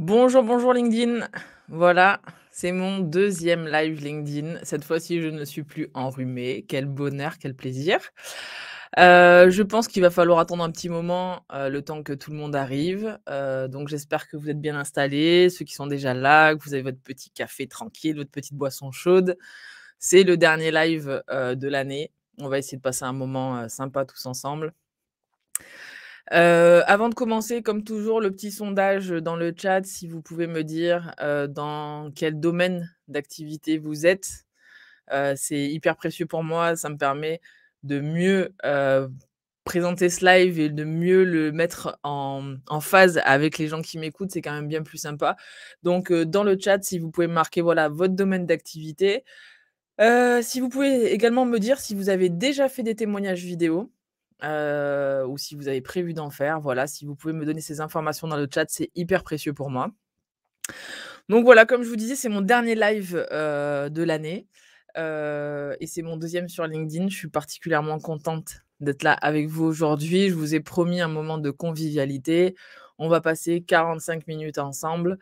Bonjour, bonjour LinkedIn. Voilà, c'est mon deuxième live LinkedIn. Cette fois-ci, je ne suis plus enrhumée. Quel bonheur, quel plaisir. Euh, je pense qu'il va falloir attendre un petit moment euh, le temps que tout le monde arrive. Euh, donc j'espère que vous êtes bien installés, ceux qui sont déjà là, que vous avez votre petit café tranquille, votre petite boisson chaude. C'est le dernier live de l'année. On va essayer de passer un moment sympa tous ensemble. Euh, avant de commencer, comme toujours, le petit sondage dans le chat, si vous pouvez me dire euh, dans quel domaine d'activité vous êtes. Euh, c'est hyper précieux pour moi, ça me permet de mieux présenter ce live et de mieux le mettre en, phase avec les gens qui m'écoutent, c'est quand même bien plus sympa. Donc dans le chat, si vous pouvez marquer voilà, votre domaine d'activité. si vous pouvez également me dire si vous avez déjà fait des témoignages vidéo, euh, ou si vous avez prévu d'en faire. Voilà, si vous pouvez me donner ces informations dans le chat, c'est hyper précieux pour moi. Donc voilà, comme je vous disais, c'est mon dernier live euh, de l'année euh, et c'est mon deuxième sur LinkedIn. Je suis particulièrement contente d'être là avec vous aujourd'hui. Je vous ai promis un moment de convivialité. On va passer 45 minutes ensemble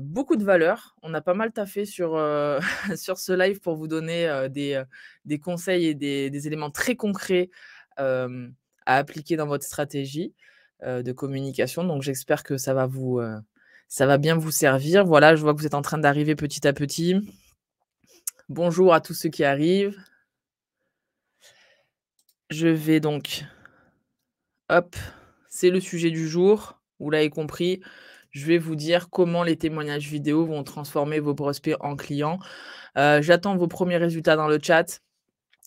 beaucoup de valeur. On a pas mal taffé sur, sur ce live pour vous donner des, des, conseils et des, éléments très concrets à appliquer dans votre stratégie de communication. Donc j'espère que ça va, vous, ça va bien vous servir. Voilà, je vois que vous êtes en train d'arriver petit à petit. Bonjour à tous ceux qui arrivent. Je vais donc... Hop, c'est le sujet du jour. Vous l'avez compris. Je vais vous dire comment les témoignages vidéo vont transformer vos prospects en clients. Euh, j'attends vos premiers résultats dans le chat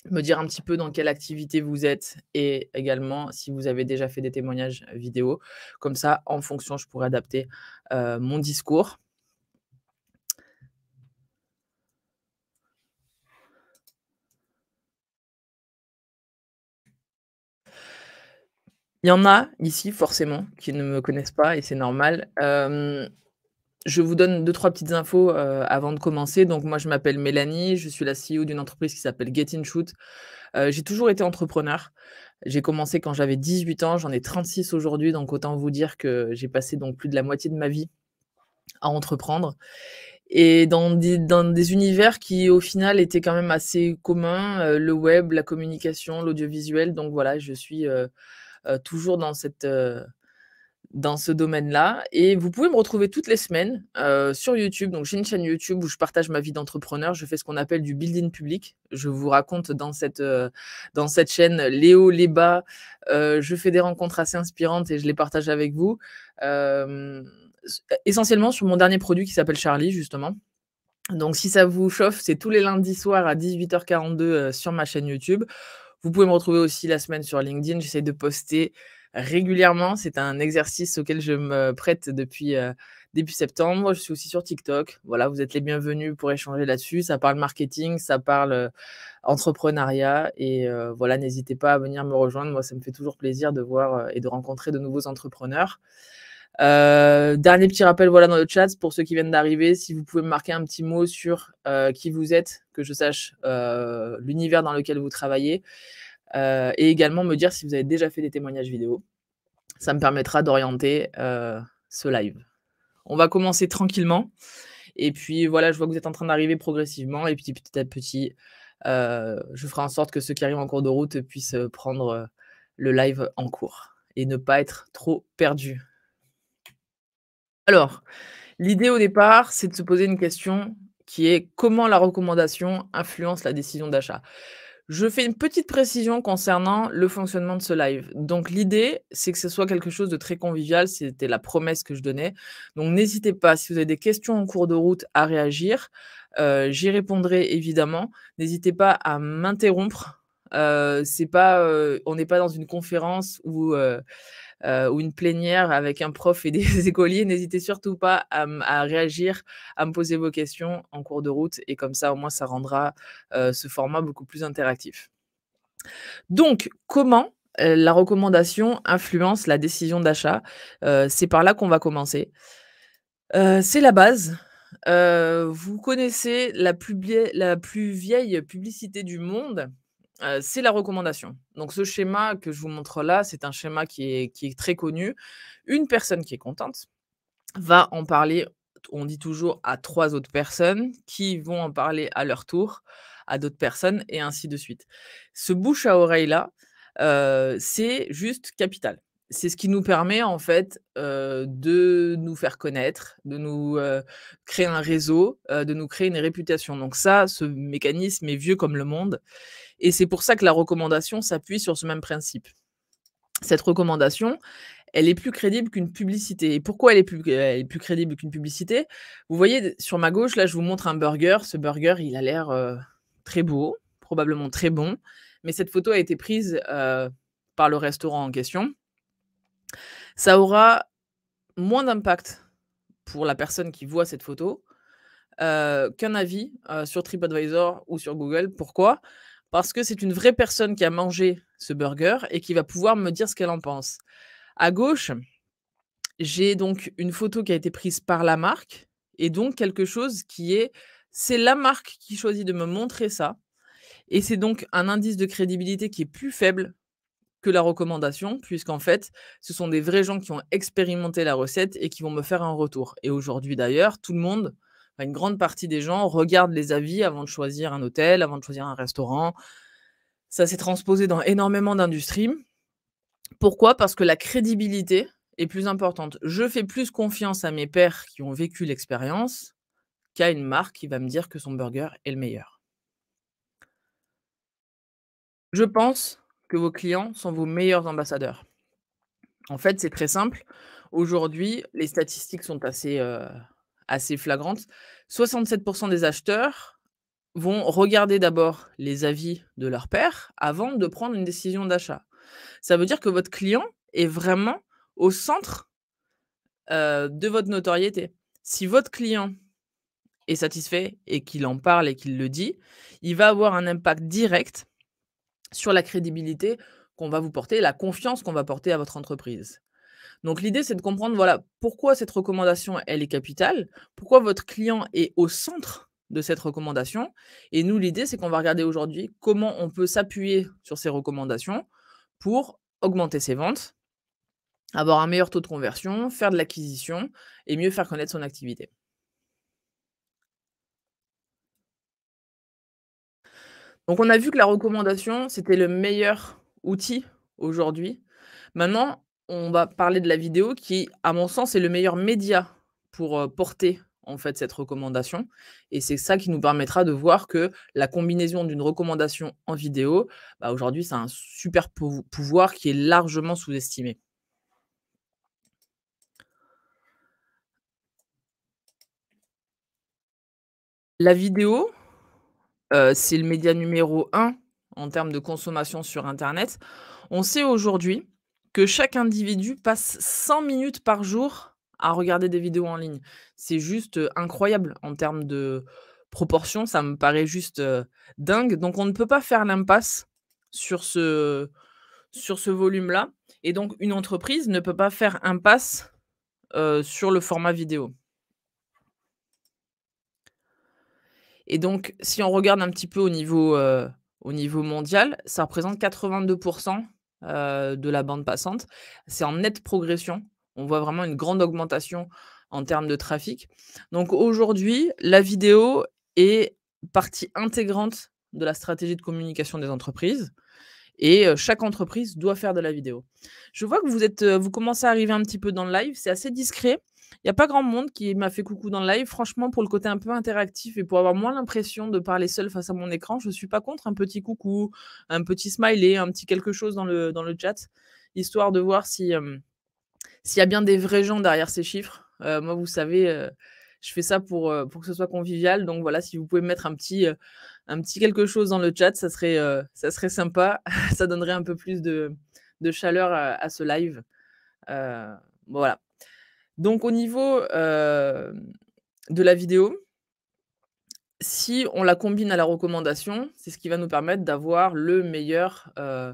me dire un petit peu dans quelle activité vous êtes et également si vous avez déjà fait des témoignages vidéo. Comme ça, en fonction, je pourrais adapter euh, mon discours. Il y en a ici, forcément, qui ne me connaissent pas et c'est normal. je vous donne deux, trois petites infos euh, avant de commencer. Donc, moi, je m'appelle Mélanie, je suis la CEO d'une entreprise qui s'appelle Get In Shoot. Euh, j'ai toujours été entrepreneur. J'ai commencé quand j'avais 18 ans, j'en ai 36 aujourd'hui, donc autant vous dire que j'ai passé donc plus de la moitié de ma vie à entreprendre. Et dans des, dans des univers qui, au final, étaient quand même assez communs, euh, le web, la communication, l'audiovisuel. Donc voilà, je suis euh, toujours dans cette euh, dans ce domaine-là. Et vous pouvez me retrouver toutes les semaines euh, sur YouTube. Donc, j'ai une chaîne YouTube où je partage ma vie d'entrepreneur. Je fais ce qu'on appelle du building public. Je vous raconte dans cette, dans cette chaîne les hauts, les bas. je fais des rencontres assez inspirantes et je les partage avec vous. essentiellement sur mon dernier produit qui s'appelle Charlie, justement. Donc, si ça vous chauffe, c'est tous les lundis soirs à 18h42 sur ma chaîne YouTube. Vous pouvez me retrouver aussi la semaine sur LinkedIn. J'essaie de poster régulièrement. C'est un exercice auquel je me prête depuis euh, début septembre. Je suis aussi sur TikTok. Voilà, vous êtes les bienvenus pour échanger là-dessus. Ça parle marketing, ça parle euh, entrepreneuriat. Et euh, voilà, n'hésitez pas à venir me rejoindre. Moi, ça me fait toujours plaisir de voir et de rencontrer de nouveaux entrepreneurs. Euh, dernier petit rappel voilà dans le chat pour ceux qui viennent d'arriver, si vous pouvez me marquer un petit mot sur euh, qui vous êtes, que je sache euh, l'univers dans lequel vous travaillez, et également me dire si vous avez déjà fait des témoignages vidéo. Ça me permettra d'orienter ce live. On va commencer tranquillement. Et puis voilà, je vois que vous êtes en train d'arriver progressivement. Et puis petit à petit, je ferai en sorte que ceux qui arrivent en cours de route puissent prendre le live en cours et ne pas être trop perdus. Alors, l'idée au départ, c'est de se poser une question qui est comment la recommandation influence la décision d'achat. Je fais une petite précision concernant le fonctionnement de ce live. Donc l'idée, c'est que ce soit quelque chose de très convivial, c'était la promesse que je donnais. Donc n'hésitez pas, si vous avez des questions en cours de route, à réagir. Euh, j'y répondrai évidemment. N'hésitez pas à m'interrompre. Euh, euh, on n'est pas dans une conférence où euh, ou une plénière avec un prof et des écoliers, n'hésitez surtout pas à, réagir, à me poser vos questions en cours de route et comme ça au moins ça rendra euh, ce format beaucoup plus interactif. Donc comment euh, la recommandation influence la décision d'achat C'est par là qu'on va commencer. C'est la base. vous connaissez la plus vieille publicité du monde, c'est la recommandation. Donc ce schéma que je vous montre là, c'est un schéma qui est, très connu. Une personne qui est contente va en parler, on dit toujours, à trois autres personnes qui vont en parler à leur tour à d'autres personnes et ainsi de suite. Ce bouche à oreille là, c'est juste capital. C'est ce qui nous permet en fait de nous faire connaître, de nous créer un réseau, de nous créer une réputation. Donc ça, ce mécanisme est vieux comme le monde et c'est pour ça que la recommandation s'appuie sur ce même principe. Cette recommandation, elle est plus crédible qu'une publicité. Et pourquoi elle est plus, crédible qu'une publicité Vous voyez, sur ma gauche, là, je vous montre un burger. Ce burger, il a l'air euh, très beau, probablement très bon. Mais cette photo a été prise euh, par le restaurant en question. Ça aura moins d'impact pour la personne qui voit cette photo euh, qu'un avis sur TripAdvisor ou sur Google. Pourquoi parce que c'est une vraie personne qui a mangé ce burger et qui va pouvoir me dire ce qu'elle en pense. À gauche, j'ai donc une photo qui a été prise par la marque et donc quelque chose qui est c'est la marque qui choisit de me montrer ça et c'est donc un indice de crédibilité qui est plus faible que la recommandation puisqu'en fait ce sont des vrais gens qui ont expérimenté la recette et qui vont me faire un retour et aujourd'hui d'ailleurs tout le monde une grande partie des gens regardent les avis avant de choisir un hôtel, avant de choisir un restaurant. Ça s'est transposé dans énormément d'industries. Pourquoi Parce que la crédibilité est plus importante. Je fais plus confiance à mes pairs qui ont vécu l'expérience qu'à une marque qui va me dire que son burger est le meilleur. Je pense que vos clients sont vos meilleurs ambassadeurs. En fait, c'est très simple. Aujourd'hui, les statistiques sont assez euh, assez flagrante. 67% des acheteurs vont regarder d'abord les avis de leur père avant de prendre une décision d'achat. Ça veut dire que votre client est vraiment au centre euh, de votre notoriété. Si votre client est satisfait et qu'il en parle et qu'il le dit, il va avoir un impact direct sur la crédibilité qu'on va vous porter, la confiance qu'on va porter à votre entreprise. Donc l'idée, c'est de comprendre voilà, pourquoi cette recommandation, elle est capitale, pourquoi votre client est au centre de cette recommandation. Et nous, l'idée, c'est qu'on va regarder aujourd'hui comment on peut s'appuyer sur ces recommandations pour augmenter ses ventes, avoir un meilleur taux de conversion, faire de l'acquisition et mieux faire connaître son activité. Donc on a vu que la recommandation, c'était le meilleur outil aujourd'hui. Maintenant, on va parler de la vidéo qui, à mon sens, est le meilleur média pour euh, porter en fait cette recommandation. Et c'est ça qui nous permettra de voir que la combinaison d'une recommandation en vidéo, bah, aujourd'hui, c'est un super pouvoir qui est largement sous-estimé. La vidéo, euh, c'est le média numéro un en termes de consommation sur Internet. On sait aujourd'hui que chaque individu passe 100 minutes par jour à regarder des vidéos en ligne. C'est juste incroyable en termes de proportion, ça me paraît juste dingue. Donc on ne peut pas faire l'impasse sur ce, sur ce volume-là. Et donc une entreprise ne peut pas faire impasse sur le format vidéo. Et donc si on regarde un petit peu au niveau, au niveau mondial, ça représente 82% euh, de la bande passante. C'est en nette progression. On voit vraiment une grande augmentation en termes de trafic. Donc aujourd'hui, la vidéo est partie intégrante de la stratégie de communication des entreprises et euh, chaque entreprise doit faire de la vidéo. Je vois que vous êtes, euh, vous commencez à arriver un petit peu dans le live, c'est assez discret. Il n'y a pas grand monde qui m'a fait coucou dans le live. Franchement, pour le côté un peu interactif et pour avoir moins l'impression de parler seul face à mon écran, je ne suis pas contre un petit coucou, un petit smiley, un petit quelque chose dans le, dans le chat, histoire de voir si euh, s'il y a bien des vrais gens derrière ces chiffres. Euh, moi, vous savez, euh, je fais ça pour, pour que ce soit convivial. Donc voilà, si vous pouvez mettre un petit, un petit quelque chose dans le chat, ça serait, ça serait sympa. ça donnerait un peu plus de, de chaleur à ce live. voilà, donc au niveau euh, de la vidéo, si on la combine à la recommandation, c'est ce qui va nous permettre d'avoir le meilleur, euh,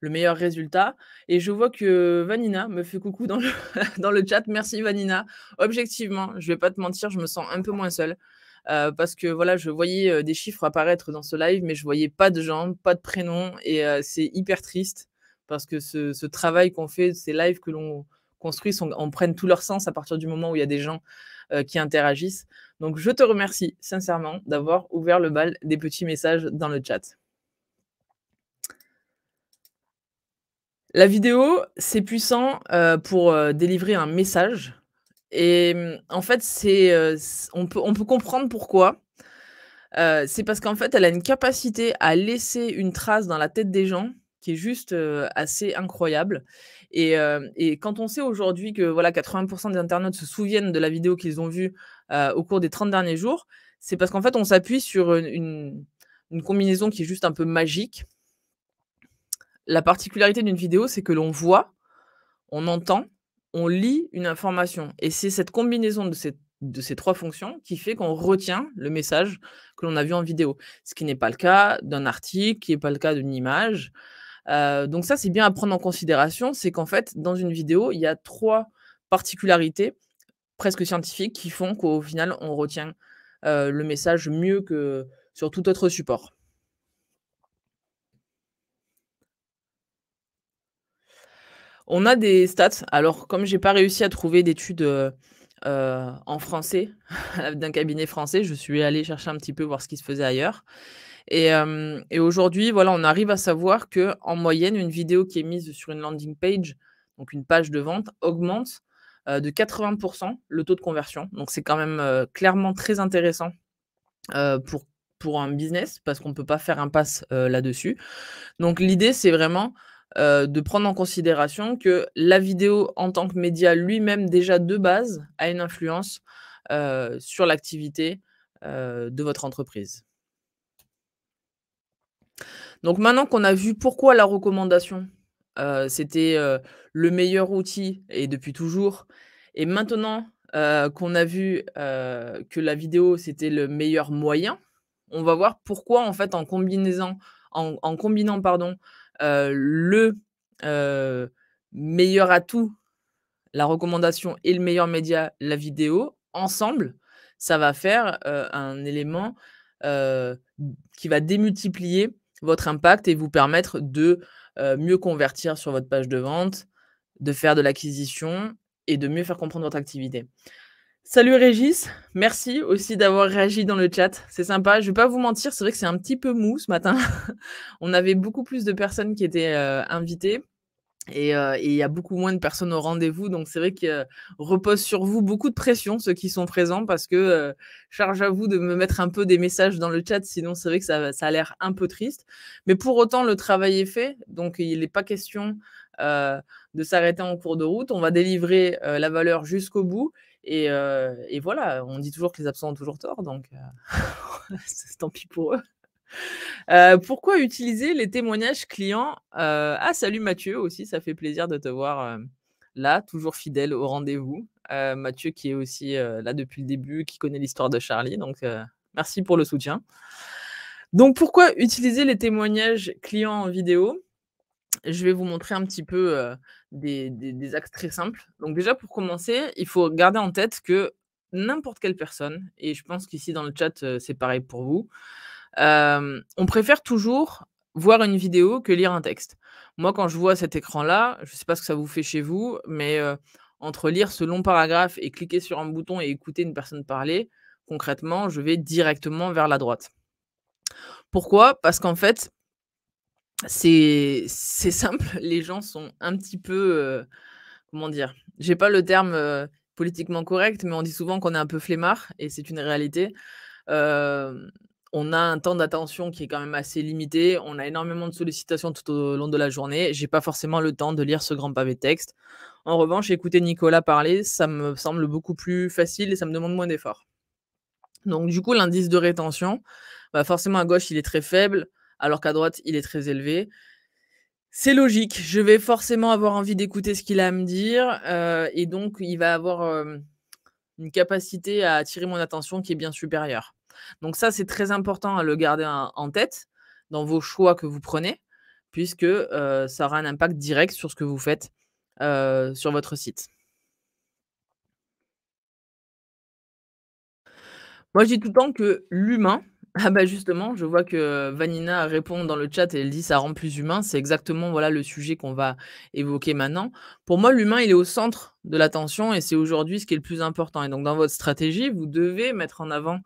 le meilleur résultat. Et je vois que Vanina me fait coucou dans le, dans le chat. Merci Vanina. Objectivement, je ne vais pas te mentir, je me sens un peu moins seule. Euh, parce que voilà, je voyais des chiffres apparaître dans ce live, mais je voyais pas de gens, pas de prénoms, et c'est hyper triste parce que ce, ce travail qu'on fait, ces lives que l'on construisent, on en prennent tout leur sens à partir du moment où il y a des gens euh, qui interagissent. Donc, je te remercie sincèrement d'avoir ouvert le bal des petits messages dans le chat. La vidéo, c'est puissant euh, pour euh, délivrer un message. Et en fait, c'est, on, peut, on peut comprendre pourquoi. c'est parce qu'en fait, elle a une capacité à laisser une trace dans la tête des gens qui est juste assez incroyable. Et, et, quand on sait aujourd'hui que voilà, 80% des internautes se souviennent de la vidéo qu'ils ont vue au cours des 30 derniers jours, c'est parce qu'en fait, on s'appuie sur une, une, combinaison qui est juste un peu magique. La particularité d'une vidéo, c'est que l'on voit, on entend, on lit une information. Et c'est cette combinaison de ces, de ces trois fonctions qui fait qu'on retient le message que l'on a vu en vidéo. Ce qui n'est pas le cas d'un article, qui n'est pas le cas d'une image donc ça, c'est bien à prendre en considération, c'est qu'en fait, dans une vidéo, il y a trois particularités presque scientifiques qui font qu'au final, on retient le message mieux que sur tout autre support. On a des stats. Alors, comme je n'ai pas réussi à trouver d'études en français d'un cabinet français, je suis allé chercher un petit peu voir ce qui se faisait ailleurs. Euh, et, aujourd'hui, voilà, on arrive à savoir que en moyenne, une vidéo qui est mise sur une landing page, donc une page de vente, augmente euh, de 80% le taux de conversion. Donc c'est quand même euh, clairement très intéressant pour, un business parce qu'on ne peut pas faire un pass là-dessus. Donc l'idée, c'est vraiment de prendre en considération que la vidéo en tant que média lui-même déjà de base a une influence sur l'activité de votre entreprise. Donc maintenant qu'on a vu pourquoi la recommandation, euh, c'était euh, le meilleur outil et depuis toujours, et maintenant euh, qu'on a vu que la vidéo, c'était le meilleur moyen, on va voir pourquoi en fait en combinant, en, en combinant pardon, le meilleur atout, la recommandation et le meilleur média, la vidéo, ensemble, ça va faire un élément qui va démultiplier votre impact et vous permettre de mieux convertir sur votre page de vente, de faire de l'acquisition et de mieux faire comprendre votre activité. Salut Régis, merci aussi d'avoir réagi dans le chat, c'est sympa. Je ne vais pas vous mentir, c'est vrai que c'est un petit peu mou ce matin. On avait beaucoup plus de personnes qui étaient invitées. Euh, et il y a beaucoup moins de personnes au rendez-vous. Donc, c'est vrai que euh, repose sur vous beaucoup de pression, ceux qui sont présents, parce que euh, charge à vous de me mettre un peu des messages dans le chat. Sinon, c'est vrai que ça, a l'air un peu triste. Mais pour autant, le travail est fait. Donc, il n'est pas question de s'arrêter en cours de route. On va délivrer la valeur jusqu'au bout. Et, et, voilà, on dit toujours que les absents ont toujours tort. Donc, tant pis pour eux. Euh, pourquoi utiliser les témoignages clients euh, Ah, salut Mathieu aussi, ça fait plaisir de te voir euh, là, toujours fidèle au rendez-vous. Mathieu qui est aussi là depuis le début, qui connaît l'histoire de Charlie, donc merci pour le soutien. Donc pourquoi utiliser les témoignages clients en vidéo je vais vous montrer un petit peu des, des, axes très simples. Donc déjà, pour commencer, il faut garder en tête que n'importe quelle personne, et je pense qu'ici dans le chat, c'est pareil pour vous, on préfère toujours voir une vidéo que lire un texte. Moi, quand je vois cet écran-là, je ne sais pas ce que ça vous fait chez vous, mais entre lire ce long paragraphe et cliquer sur un bouton et écouter une personne parler, concrètement, je vais directement vers la droite. Pourquoi Parce qu'en fait, c'est simple, les gens sont un petit peu... comment dire J'ai pas le terme politiquement correct, mais on dit souvent qu'on est un peu flemmard, et c'est une réalité. Euh, on a un temps d'attention qui est quand même assez limité. On a énormément de sollicitations tout au long de la journée. J'ai pas forcément le temps de lire ce grand pavé de texte. En revanche, écouter Nicolas parler, ça me semble beaucoup plus facile et ça me demande moins d'efforts. Donc, du coup, l'indice de rétention, bah, forcément à gauche, il est très faible, alors qu'à droite, il est très élevé. C'est logique. Je vais forcément avoir envie d'écouter ce qu'il a à me dire. Euh, et donc, il va avoir euh, une capacité à attirer mon attention qui est bien supérieure. Donc ça, c'est très important à le garder en tête dans vos choix que vous prenez, puisque euh, ça aura un impact direct sur ce que vous faites euh, sur votre site. Moi, je dis tout le temps que l'humain, ah bah justement, je vois que Vanina répond dans le chat et elle dit ça rend plus humain. C'est exactement voilà le sujet qu'on va évoquer maintenant. Pour moi, l'humain, il est au centre de l'attention et c'est aujourd'hui ce qui est le plus important. Et donc, dans votre stratégie, vous devez mettre en avant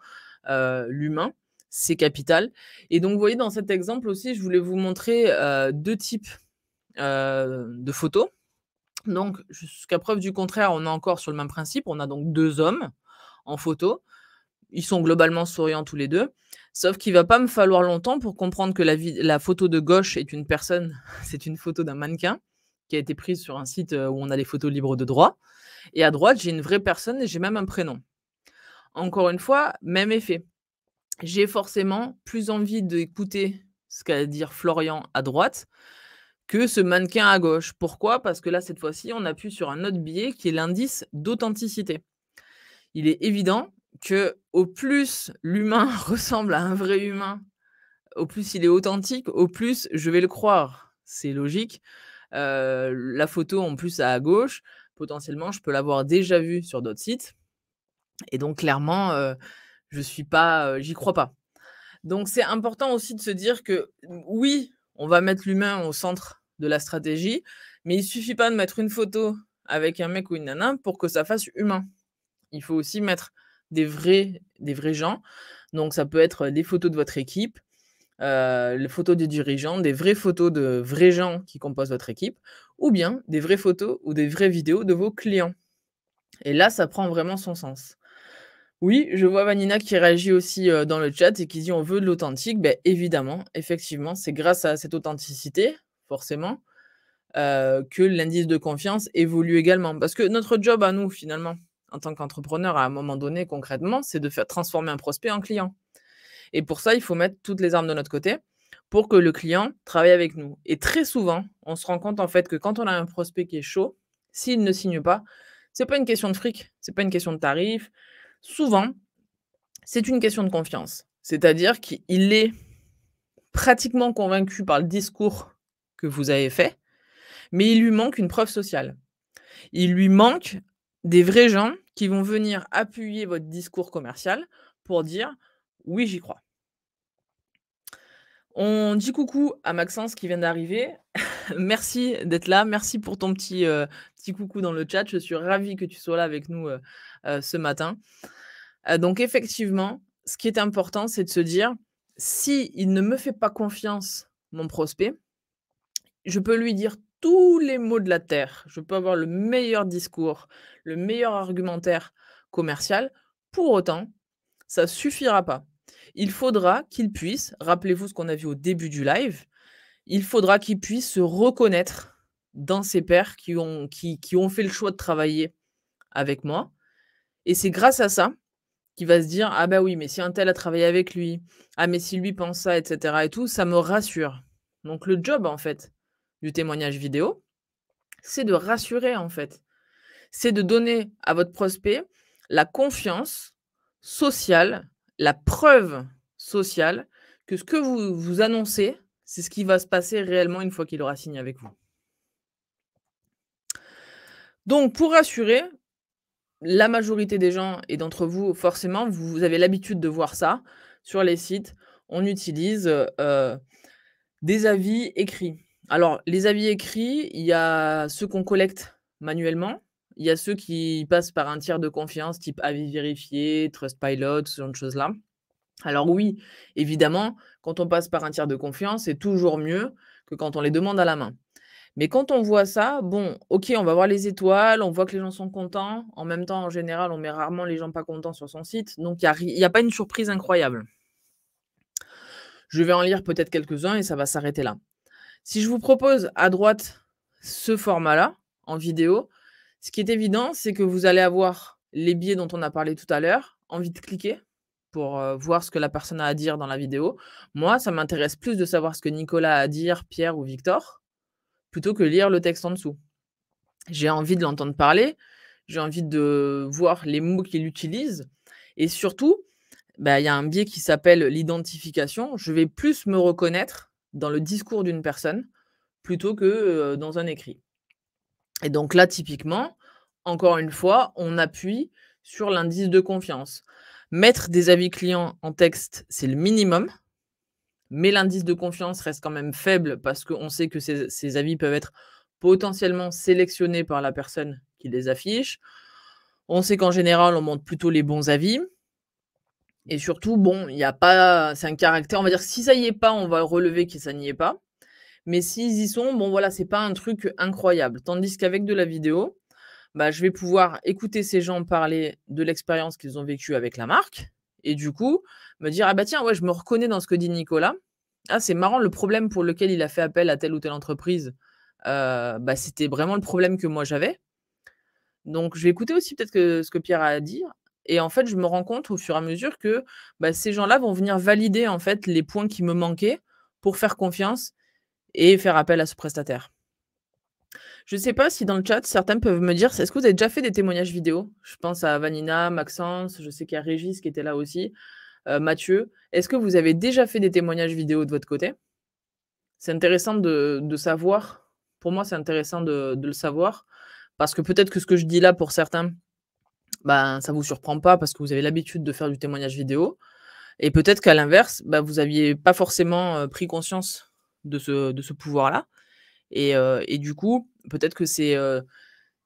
euh, l'humain. C'est capital. Et donc, vous voyez, dans cet exemple aussi, je voulais vous montrer euh, deux types euh, de photos. Donc, jusqu'à preuve du contraire, on est encore sur le même principe. On a donc deux hommes en photo. Ils sont globalement souriants tous les deux. Sauf qu'il va pas me falloir longtemps pour comprendre que la, la photo de gauche est une personne, c'est une photo d'un mannequin qui a été prise sur un site où on a les photos libres de droit. Et à droite, j'ai une vraie personne et j'ai même un prénom encore une fois, même effet. J'ai forcément plus envie d'écouter ce qu'a dire Florian à droite que ce mannequin à gauche. Pourquoi Parce que là, cette fois-ci, on appuie sur un autre billet qui est l'indice d'authenticité. Il est évident que au plus l'humain ressemble à un vrai humain, au plus il est authentique, au plus je vais le croire. C'est logique. Euh, la photo en plus à gauche, potentiellement, je peux l'avoir déjà vue sur d'autres sites. Et donc, clairement, je suis pas, j'y crois pas. Donc, c'est important aussi de se dire que mmh, oui, on va mettre l'humain au centre de la stratégie, mais il suffit pas de mettre une photo avec un mec ou une nana pour que ça fasse humain. Il faut aussi mettre des vrais, des vrais gens. Donc, ça peut être des photos de votre équipe, des les photos des dirigeants, des vraies photos de vrais gens qui composent votre équipe, ou bien des vraies photos ou des vraies vidéos de vos clients. Et là, ça prend vraiment son sens. Oui, je vois Vanina qui réagit aussi euh, dans le chat et qui dit on veut de l'authentique. Ben, évidemment, effectivement, c'est grâce à cette authenticité, forcément, euh, que l'indice de confiance évolue également. Parce que notre job à nous, finalement, en tant qu'entrepreneur, à un moment donné, concrètement, c'est de faire transformer un prospect en client. Et pour ça, il faut mettre toutes les armes de notre côté pour que le client travaille avec nous. Et très souvent, on se rend compte en fait que quand on a un prospect qui est chaud, s'il ne signe pas, ce n'est pas une question de fric, ce n'est pas une question de tarif, Souvent, c'est une question de confiance. C'est-à-dire qu'il est pratiquement convaincu par le discours que vous avez fait, mais il lui manque une preuve sociale. Il lui manque des vrais gens qui vont venir appuyer votre discours commercial pour dire oui, j'y crois. On dit coucou à Maxence qui vient d'arriver. merci d'être là. Merci pour ton petit, euh, petit coucou dans le chat. Je suis ravie que tu sois là avec nous euh, euh, ce matin. Euh, donc effectivement, ce qui est important, c'est de se dire, si il ne me fait pas confiance, mon prospect, je peux lui dire tous les mots de la terre. Je peux avoir le meilleur discours, le meilleur argumentaire commercial. Pour autant, ça suffira pas. Il faudra qu'il puisse, rappelez-vous ce qu'on a vu au début du live, il faudra qu'il puisse se reconnaître dans ses pairs qui ont, qui ont fait le choix de travailler avec moi et c'est grâce à ça qu'il va se dire Ah, ben oui, mais si un tel a travaillé avec lui, ah, mais si lui pense ça, etc. et tout, ça me rassure. Donc, le job, en fait, du témoignage vidéo, c'est de rassurer, en fait. C'est de donner à votre prospect la confiance sociale, la preuve sociale que ce que vous, vous annoncez, c'est ce qui va se passer réellement une fois qu'il aura signé avec vous. Donc, pour rassurer, la majorité des gens et d'entre vous, forcément, vous, avez l'habitude de voir ça sur les sites. On utilise euh, des avis écrits. Alors, les avis écrits, il y a ceux qu'on collecte manuellement. Il y a ceux qui passent par un tiers de confiance, type avis vérifié, Trustpilot, ce genre de choses-là. Alors oui, évidemment, quand on passe par un tiers de confiance, c'est toujours mieux que quand on les demande à la main. Mais quand on voit ça, bon, ok, on va voir les étoiles, on voit que les gens sont contents. En même temps, en général, on met rarement les gens pas contents sur son site. Donc, il n'y a, pas une surprise incroyable. Je vais en lire peut-être quelques-uns et ça va s'arrêter là. Si je vous propose à droite ce format-là, en vidéo, ce qui est évident, c'est que vous allez avoir les biais dont on a parlé tout à l'heure, envie de cliquer pour euh, voir ce que la personne a à dire dans la vidéo. Moi, ça m'intéresse plus de savoir ce que Nicolas a à dire, Pierre ou Victor plutôt que lire le texte en dessous. J'ai envie de l'entendre parler, j'ai envie de voir les mots qu'il utilise. Et surtout, bah, il y a un biais qui s'appelle l'identification. Je vais plus me reconnaître dans le discours d'une personne plutôt que euh, dans un écrit. Et donc là, typiquement, encore une fois, on appuie sur l'indice de confiance. Mettre des avis clients en texte, c'est le minimum mais l'indice de confiance reste quand même faible parce qu'on sait que ces, avis peuvent être potentiellement sélectionnés par la personne qui les affiche. On sait qu'en général, on montre plutôt les bons avis. Et surtout, bon, il n'y a pas. C'est un caractère. On va dire, si ça n'y est pas, on va relever que ça n'y est pas. Mais s'ils y sont, bon, voilà, c'est pas un truc incroyable. Tandis qu'avec de la vidéo, bah, je vais pouvoir écouter ces gens parler de l'expérience qu'ils ont vécue avec la marque, et du coup, me dire, ah bah tiens, ouais, je me reconnais dans ce que dit Nicolas. Ah, c'est marrant, le problème pour lequel il a fait appel à telle ou telle entreprise, euh, bah, c'était vraiment le problème que moi j'avais. Donc, je vais écouter aussi peut-être ce que Pierre a à dire. Et en fait, je me rends compte au fur et à mesure que bah, ces gens-là vont venir valider en fait les points qui me manquaient pour faire confiance et faire appel à ce prestataire. Je ne sais pas si dans le chat, certains peuvent me dire, est-ce que vous avez déjà fait des témoignages vidéo Je pense à Vanina, Maxence, je sais qu'il y a Régis qui était là aussi, euh, Mathieu. Est-ce que vous avez déjà fait des témoignages vidéo de votre côté C'est intéressant de, savoir. Pour moi, c'est intéressant de, le savoir. Parce que peut-être que ce que je dis là pour certains, ben, ça ne vous surprend pas parce que vous avez l'habitude de faire du témoignage vidéo. Et peut-être qu'à l'inverse, ben, vous n'aviez pas forcément euh, pris conscience de ce, de ce pouvoir-là. Et, euh, et, du coup, peut-être que euh, euh,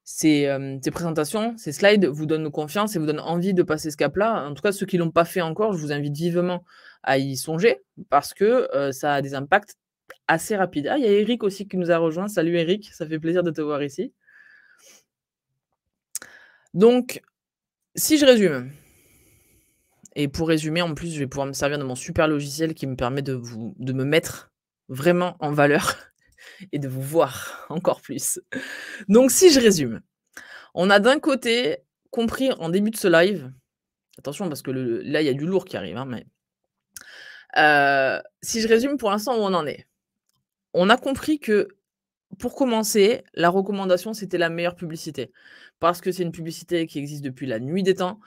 ces, présentations, ces slides vous donnent confiance et vous donnent envie de passer ce cap-là. En tout cas, ceux qui ne l'ont pas fait encore, je vous invite vivement à y songer parce que euh, ça a des impacts assez rapides. Ah, il y a Eric aussi qui nous a rejoint. Salut Eric, ça fait plaisir de te voir ici. Donc, si je résume, et pour résumer, en plus, je vais pouvoir me servir de mon super logiciel qui me permet de, vous, de me mettre vraiment en valeur et de vous voir encore plus. Donc si je résume, on a d'un côté compris en début de ce live, attention parce que là il y a du lourd qui arrive, hein, mais euh, si je résume pour l'instant où on en est, on a compris que pour commencer, la recommandation c'était la meilleure publicité parce que c'est une publicité qui existe depuis la nuit des temps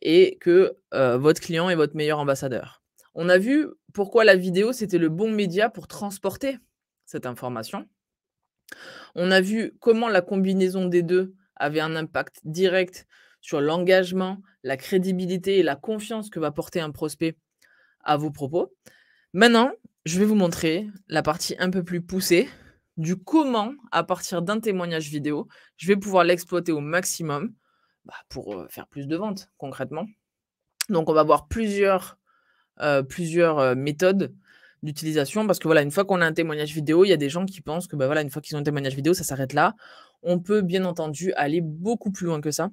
et que euh, votre client est votre meilleur ambassadeur. On a vu pourquoi la vidéo, c'était le bon média pour transporter cette information. On a vu comment la combinaison des deux avait un impact direct sur l'engagement, la crédibilité et la confiance que va porter un prospect à vos propos. Maintenant, je vais vous montrer la partie un peu plus poussée du comment, à partir d'un témoignage vidéo, je vais pouvoir l'exploiter au maximum bah, pour faire plus de ventes concrètement. Donc, on va voir plusieurs, plusieurs méthodes d'utilisation parce que voilà, une fois qu'on a un témoignage vidéo, il y a des gens qui pensent que bah voilà, une fois qu'ils ont un témoignage vidéo, ça s'arrête là. On peut bien entendu aller beaucoup plus loin que ça.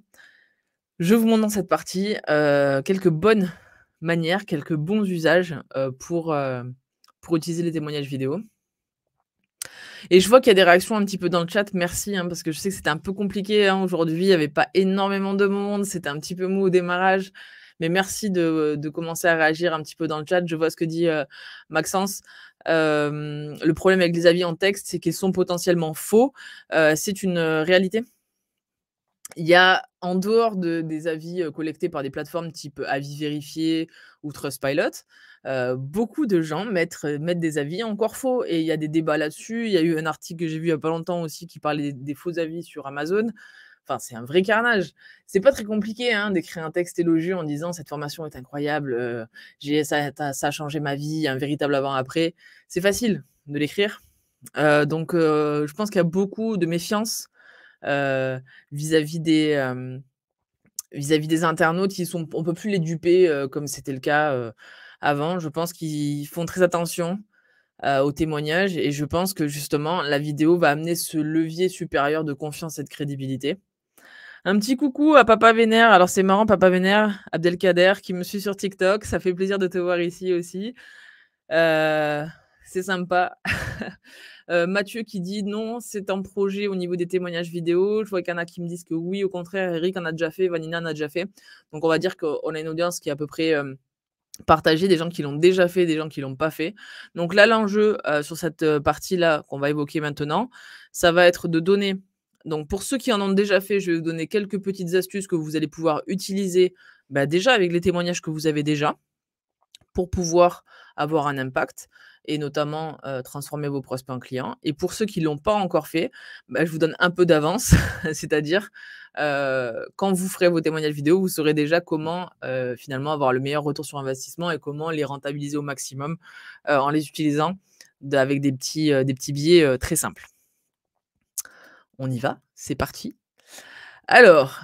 Je vous montre dans cette partie euh, quelques bonnes manières, quelques bons usages euh, pour, euh, pour utiliser les témoignages vidéo. Et je vois qu'il y a des réactions un petit peu dans le chat. Merci, hein, parce que je sais que c'était un peu compliqué hein, aujourd'hui. Il n'y avait pas énormément de monde. C'était un petit peu mou au démarrage. Mais merci euh, de, commencer à réagir un petit peu dans le chat. Je vois ce que dit euh, Maxence. le problème avec les avis en texte, c'est qu'ils sont potentiellement faux. Euh, c'est une réalité. Il y a, en dehors des avis collectés par des plateformes type Avis Vérifié ou Trustpilot, beaucoup de gens mettent, des avis encore faux. Et il y a des débats là-dessus. Il y a eu un article que j'ai vu il n'y a pas longtemps aussi qui parlait des faux avis sur Amazon. Enfin, c'est un vrai carnage. C'est pas très compliqué hein, d'écrire un texte élogieux en disant cette formation est incroyable, euh, ça, a changé ma vie, un véritable avant-après. C'est facile de l'écrire. Euh, donc, euh, je pense qu'il y a beaucoup de méfiance vis-à-vis des internautes qui sont on peut plus les duper comme c'était le cas avant. Je pense qu'ils font très attention aux témoignages et je pense que justement la vidéo va amener ce levier supérieur de confiance et de crédibilité. Un petit coucou à Papa Vénère. Alors, c'est marrant, Papa Vénère, Abdelkader, qui me suit sur TikTok. Ça fait plaisir de te voir ici aussi. Euh, c'est sympa. Euh, Mathieu qui dit non, c'est un projet au niveau des témoignages vidéo. Je vois qu'il y en a qui me disent que oui, au contraire, Eric en a déjà fait, Vanina en a déjà fait. Donc, on va dire qu'on a une audience qui est à peu près. Euh, partagée, des gens qui l'ont déjà fait, des gens qui l'ont pas fait. Donc là, l'enjeu sur cette partie-là qu'on va évoquer maintenant, ça va être de donner donc pour ceux qui en ont déjà fait, je vais vous donner quelques petites astuces que vous allez pouvoir utiliser bah, déjà avec les témoignages que vous avez déjà pour pouvoir avoir un impact et notamment euh, transformer vos prospects en clients. Et pour ceux qui ne l'ont pas encore fait, bah, je vous donne un peu d'avance, c'est-à-dire euh, quand vous ferez vos témoignages vidéo, vous saurez déjà comment euh, finalement avoir le meilleur retour sur investissement et comment les rentabiliser au maximum en les utilisant avec des petits, des petits billets très simples on y va, c'est parti. Alors,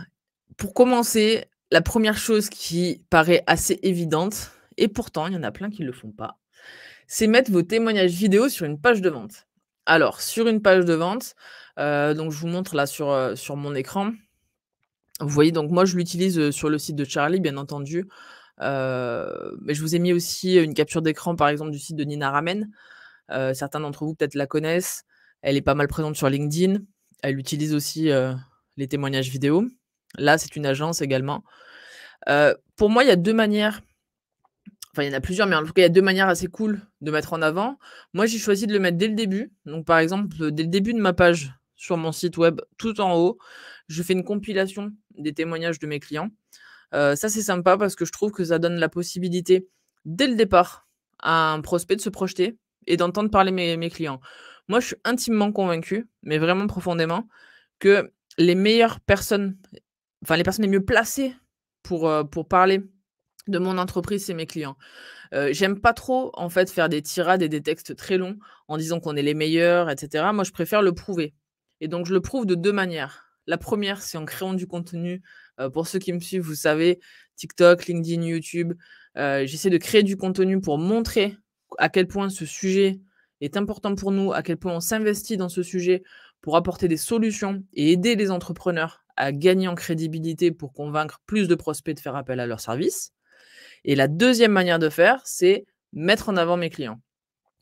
pour commencer, la première chose qui paraît assez évidente, et pourtant il y en a plein qui ne le font pas, c'est mettre vos témoignages vidéo sur une page de vente. Alors, sur une page de vente, euh, donc je vous montre là sur, euh, sur mon écran. Vous voyez, donc moi je l'utilise euh, sur le site de Charlie, bien entendu. mais je vous ai mis aussi une capture d'écran, par exemple, du site de Nina Ramen. certains d'entre vous peut-être la connaissent. Elle est pas mal présente sur LinkedIn elle utilise aussi euh, les témoignages vidéo. Là, c'est une agence également. Euh, pour moi, il y a deux manières. Enfin, il y en a plusieurs, mais en tout cas, il y a deux manières assez cool de mettre en avant. Moi, j'ai choisi de le mettre dès le début. Donc, par exemple, euh, dès le début de ma page sur mon site web, tout en haut, je fais une compilation des témoignages de mes clients. ça, c'est sympa parce que je trouve que ça donne la possibilité, dès le départ, à un prospect de se projeter et d'entendre parler mes clients. Moi, je suis intimement convaincu, mais vraiment profondément, que les meilleures personnes, enfin les personnes les mieux placées pour, euh, pour parler de mon entreprise, c'est mes clients. Euh, j'aime pas trop en fait faire des tirades et des textes très longs en disant qu'on est les meilleurs, etc. Moi, je préfère le prouver. Et donc, je le prouve de deux manières. La première, c'est en créant du contenu. Euh, pour ceux qui me suivent, vous savez, TikTok, LinkedIn, YouTube, j'essaie de créer du contenu pour montrer à quel point ce sujet est important pour nous, à quel point on s'investit dans ce sujet pour apporter des solutions et aider les entrepreneurs à gagner en crédibilité pour convaincre plus de prospects de faire appel à leurs services. Et la deuxième manière de faire, c'est mettre en avant mes clients.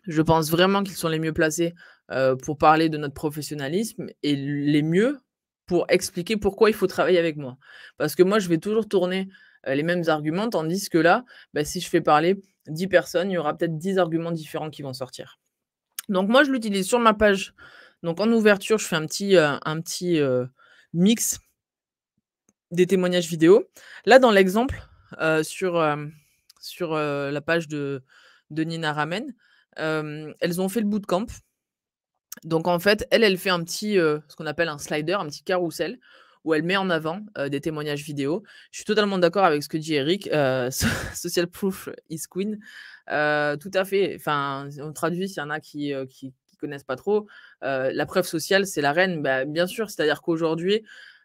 Je pense vraiment qu'ils sont les mieux placés euh, pour parler de notre professionnalisme et les mieux pour expliquer pourquoi il faut travailler avec moi. Parce que moi, je vais toujours tourner euh, les mêmes arguments, tandis que là, bah, si je fais parler 10 personnes, il y aura peut-être 10 arguments différents qui vont sortir. Donc moi, je l'utilise sur ma page. Donc en ouverture, je fais un petit, euh, un petit euh, mix des témoignages vidéo. Là, dans l'exemple, euh, sur, sur la page de, de Nina Ramen, elles ont fait le bootcamp. Donc en fait, elle, elle fait un petit, ce qu'on appelle un slider, un petit carrousel, où elle met en avant des témoignages vidéo. Je suis totalement d'accord avec ce que dit Eric, Social Proof is Queen tout à fait. Enfin, on traduit s'il y en a qui, qui, connaissent pas trop. la preuve sociale, c'est la reine. Bah, bien sûr, c'est-à-dire qu'aujourd'hui,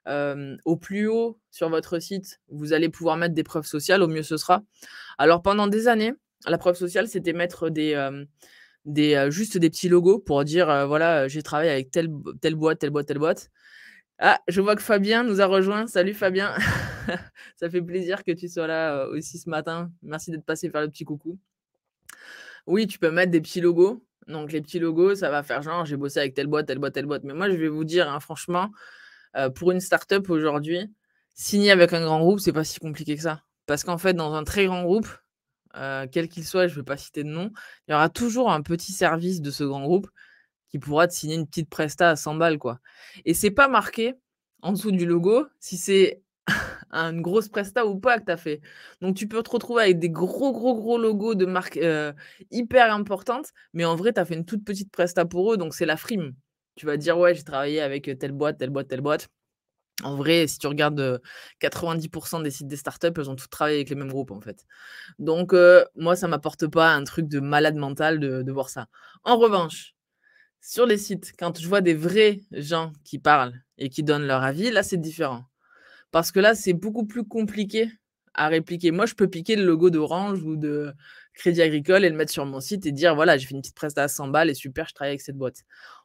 au plus haut sur votre site, vous allez pouvoir mettre des preuves sociales, au mieux ce sera. Alors pendant des années, la preuve sociale, c'était mettre des, des, juste des petits logos pour dire voilà, j'ai travaillé avec telle, telle boîte, telle boîte, telle boîte. Ah, je vois que Fabien nous a rejoint. Salut Fabien. Ça fait plaisir que tu sois là aussi ce matin. Merci d'être passé faire le petit coucou. Oui, tu peux mettre des petits logos. Donc, les petits logos, ça va faire genre, j'ai bossé avec telle boîte, telle boîte, telle boîte. Mais moi, je vais vous dire, hein, franchement, euh, pour une startup aujourd'hui, signer avec un grand groupe, c'est pas si compliqué que ça. Parce qu'en fait, dans un très grand groupe, euh, quel qu'il soit, je ne vais pas citer de nom, il y aura toujours un petit service de ce grand groupe qui pourra te signer une petite presta à 100 balles. Quoi. Et c'est pas marqué en dessous du logo si c'est une grosse presta ou pas que tu as fait. Donc tu peux te retrouver avec des gros, gros, gros logos de marques euh, hyper importantes, mais en vrai, tu as fait une toute petite presta pour eux, donc c'est la frime. Tu vas dire, ouais, j'ai travaillé avec euh, telle boîte, telle boîte, telle boîte. En vrai, si tu regardes 90% euh, des sites des startups, elles ont toutes travaillé avec les mêmes groupes en fait. Donc, moi, ça m'apporte pas un truc de malade mental de voir ça. En revanche, sur les sites, quand je vois des vrais gens qui parlent et qui donnent leur avis, là, c'est différent. Parce que là, c'est beaucoup plus compliqué à répliquer. Moi, je peux piquer le logo d'Orange ou de Crédit Agricole et le mettre sur mon site et dire voilà, j'ai fait une petite presta à 100 balles et super, je travaille avec cette boîte.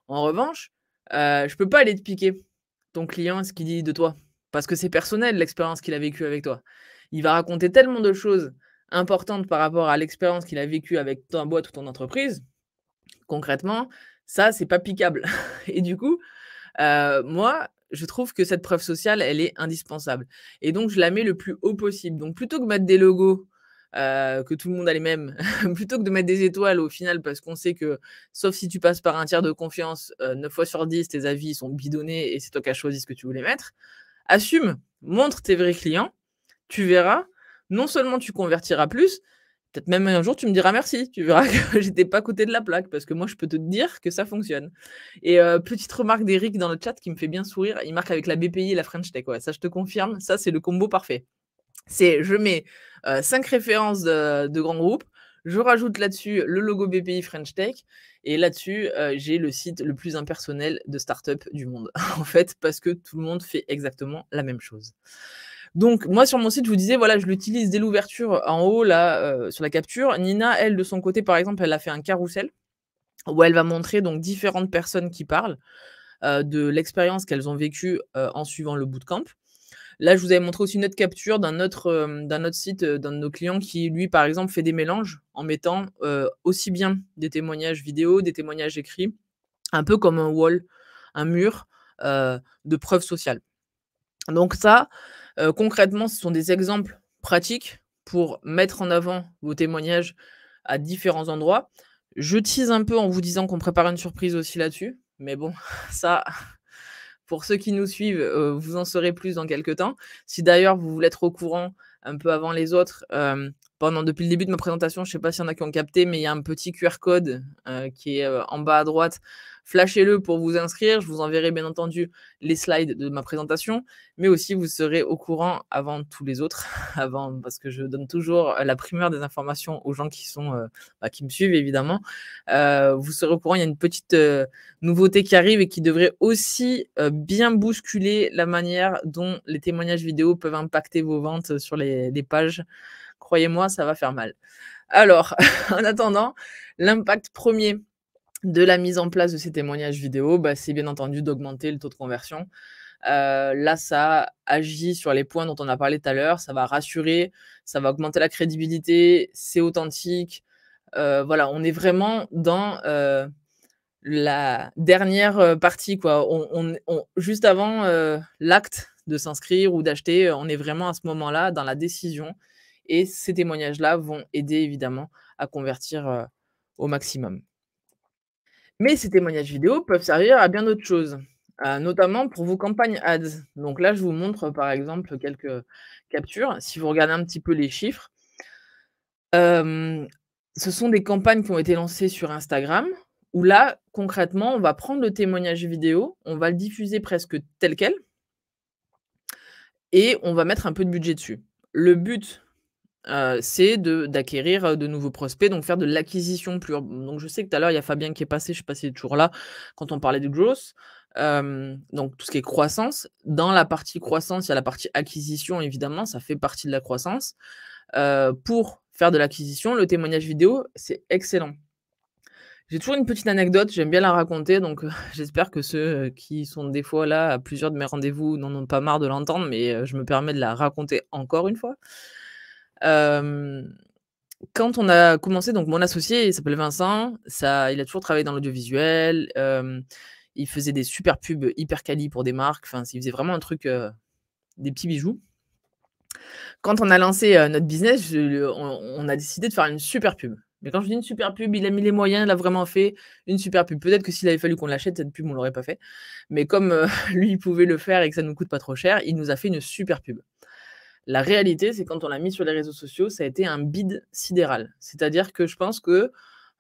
En revanche, je euh, je peux pas aller te piquer ton client ce qu'il dit de toi parce que c'est personnel l'expérience qu'il a vécue avec toi. Il va raconter tellement de choses importantes par rapport à l'expérience qu'il a vécue avec ta boîte ou ton entreprise. Concrètement, ça, c'est pas piquable. Et du coup, euh, moi, je trouve que cette preuve sociale, elle est indispensable. Et donc, je la mets le plus haut possible. Donc, plutôt que mettre des logos, euh, que tout le monde a les mêmes, plutôt que de mettre des étoiles au final, parce qu'on sait que, sauf si tu passes par un tiers de confiance, 9 euh, fois sur 10, tes avis sont bidonnés et c'est toi qui as choisi ce que tu voulais mettre, assume, montre tes vrais clients, tu verras, non seulement tu convertiras plus, Peut-être même un jour, tu me diras merci. Tu verras que j'étais pas côté de la plaque parce que moi, je peux te dire que ça fonctionne. Et euh, petite remarque d'Eric dans le chat qui me fait bien sourire. Il marque avec la BPI et la French Tech. ça, je te confirme. Ça, c'est le combo parfait. C'est je mets euh, cinq références de, grands groupes. Je rajoute là-dessus le logo BPI French Tech. Et là-dessus, euh, j'ai le site le plus impersonnel de start-up du monde. en fait, parce que tout le monde fait exactement la même chose. Donc, moi, sur mon site, je vous disais, voilà, je l'utilise dès l'ouverture euh, en haut, là, euh, sur la capture. Nina, elle, de son côté, par exemple, elle a fait un carrousel où elle va montrer donc différentes personnes qui parlent euh, de l'expérience qu'elles ont vécue en suivant le bootcamp. Là, je vous avais montré aussi une autre capture d'un autre, d'un autre site, d'un de nos clients qui, lui, par exemple, fait des mélanges en mettant aussi bien des témoignages vidéo, des témoignages écrits, un peu comme un wall, un mur de preuves sociales. Donc ça, euh, concrètement, ce sont des exemples pratiques pour mettre en avant vos témoignages à différents endroits. Je tease un peu en vous disant qu'on prépare une surprise aussi là-dessus, mais bon, ça, pour ceux qui nous suivent, euh, vous en saurez plus dans quelques temps. Si d'ailleurs vous voulez être au courant un peu avant les autres, euh, pendant depuis le début de ma présentation, je ne sais pas s'il y en a qui ont capté, mais il y a un petit QR code euh, qui est euh, en bas à droite. Flashez-le pour vous inscrire. Je vous enverrai bien entendu les slides de ma présentation, mais aussi vous serez au courant avant tous les autres, avant parce que je donne toujours euh, la primeur des informations aux gens qui sont bah, qui me suivent évidemment. vous serez au courant. Il y a une petite nouveauté qui arrive et qui devrait aussi bien bousculer la manière dont les témoignages vidéo peuvent impacter vos ventes sur les pages. Croyez-moi, ça va faire mal. Alors, en attendant, l'impact premier de la mise en place de ces témoignages vidéo, bah, c'est bien entendu d'augmenter le taux de conversion. Euh, là, ça agit sur les points dont on a parlé tout à l'heure. Ça va rassurer, ça va augmenter la crédibilité, c'est authentique. Euh, voilà, on est vraiment dans euh, la dernière partie. Quoi. juste avant l'acte de s'inscrire ou d'acheter, on est vraiment à ce moment-là dans la décision et ces témoignages-là vont aider évidemment à convertir au maximum. Mais ces témoignages vidéo peuvent servir à bien d'autres choses, notamment pour vos campagnes ads. Donc là, je vous montre par exemple quelques captures. Si vous regardez un petit peu les chiffres, ce sont des campagnes qui ont été lancées sur Instagram, où là, concrètement, on va prendre le témoignage vidéo, on va le diffuser presque tel quel, et on va mettre un peu de budget dessus. Le but euh, c'est d'acquérir euh, de, nouveaux prospects, donc faire de l'acquisition plus Donc je sais que tout à l'heure, il y a Fabien qui est passé, je suis sais toujours là, quand on parlait de growth. donc tout ce qui est croissance. Dans la partie croissance, il y a la partie acquisition, évidemment, ça fait partie de la croissance. Euh, pour faire de l'acquisition, le témoignage vidéo, c'est excellent. J'ai toujours une petite anecdote, j'aime bien la raconter, donc j'espère que ceux qui sont des fois là à plusieurs de mes rendez-vous n'en ont pas marre de l'entendre, mais je me permets de la raconter encore une fois quand on a commencé, donc mon associé, il s'appelle Vincent, ça, il a toujours travaillé dans l'audiovisuel, il faisait des super pubs hyper quali pour des marques, enfin, il faisait vraiment un truc, des petits bijoux. Quand on a lancé notre business, on, a décidé de faire une super pub. Mais quand je dis une super pub, il a mis les moyens, il a vraiment fait une super pub. Peut-être que s'il avait fallu qu'on l'achète, cette pub, on l'aurait pas fait. Mais comme lui, il pouvait le faire et que ça nous coûte pas trop cher, il nous a fait une super pub. La réalité, c'est quand on l'a mis sur les réseaux sociaux, ça a été un bid sidéral. C'est-à-dire que je pense que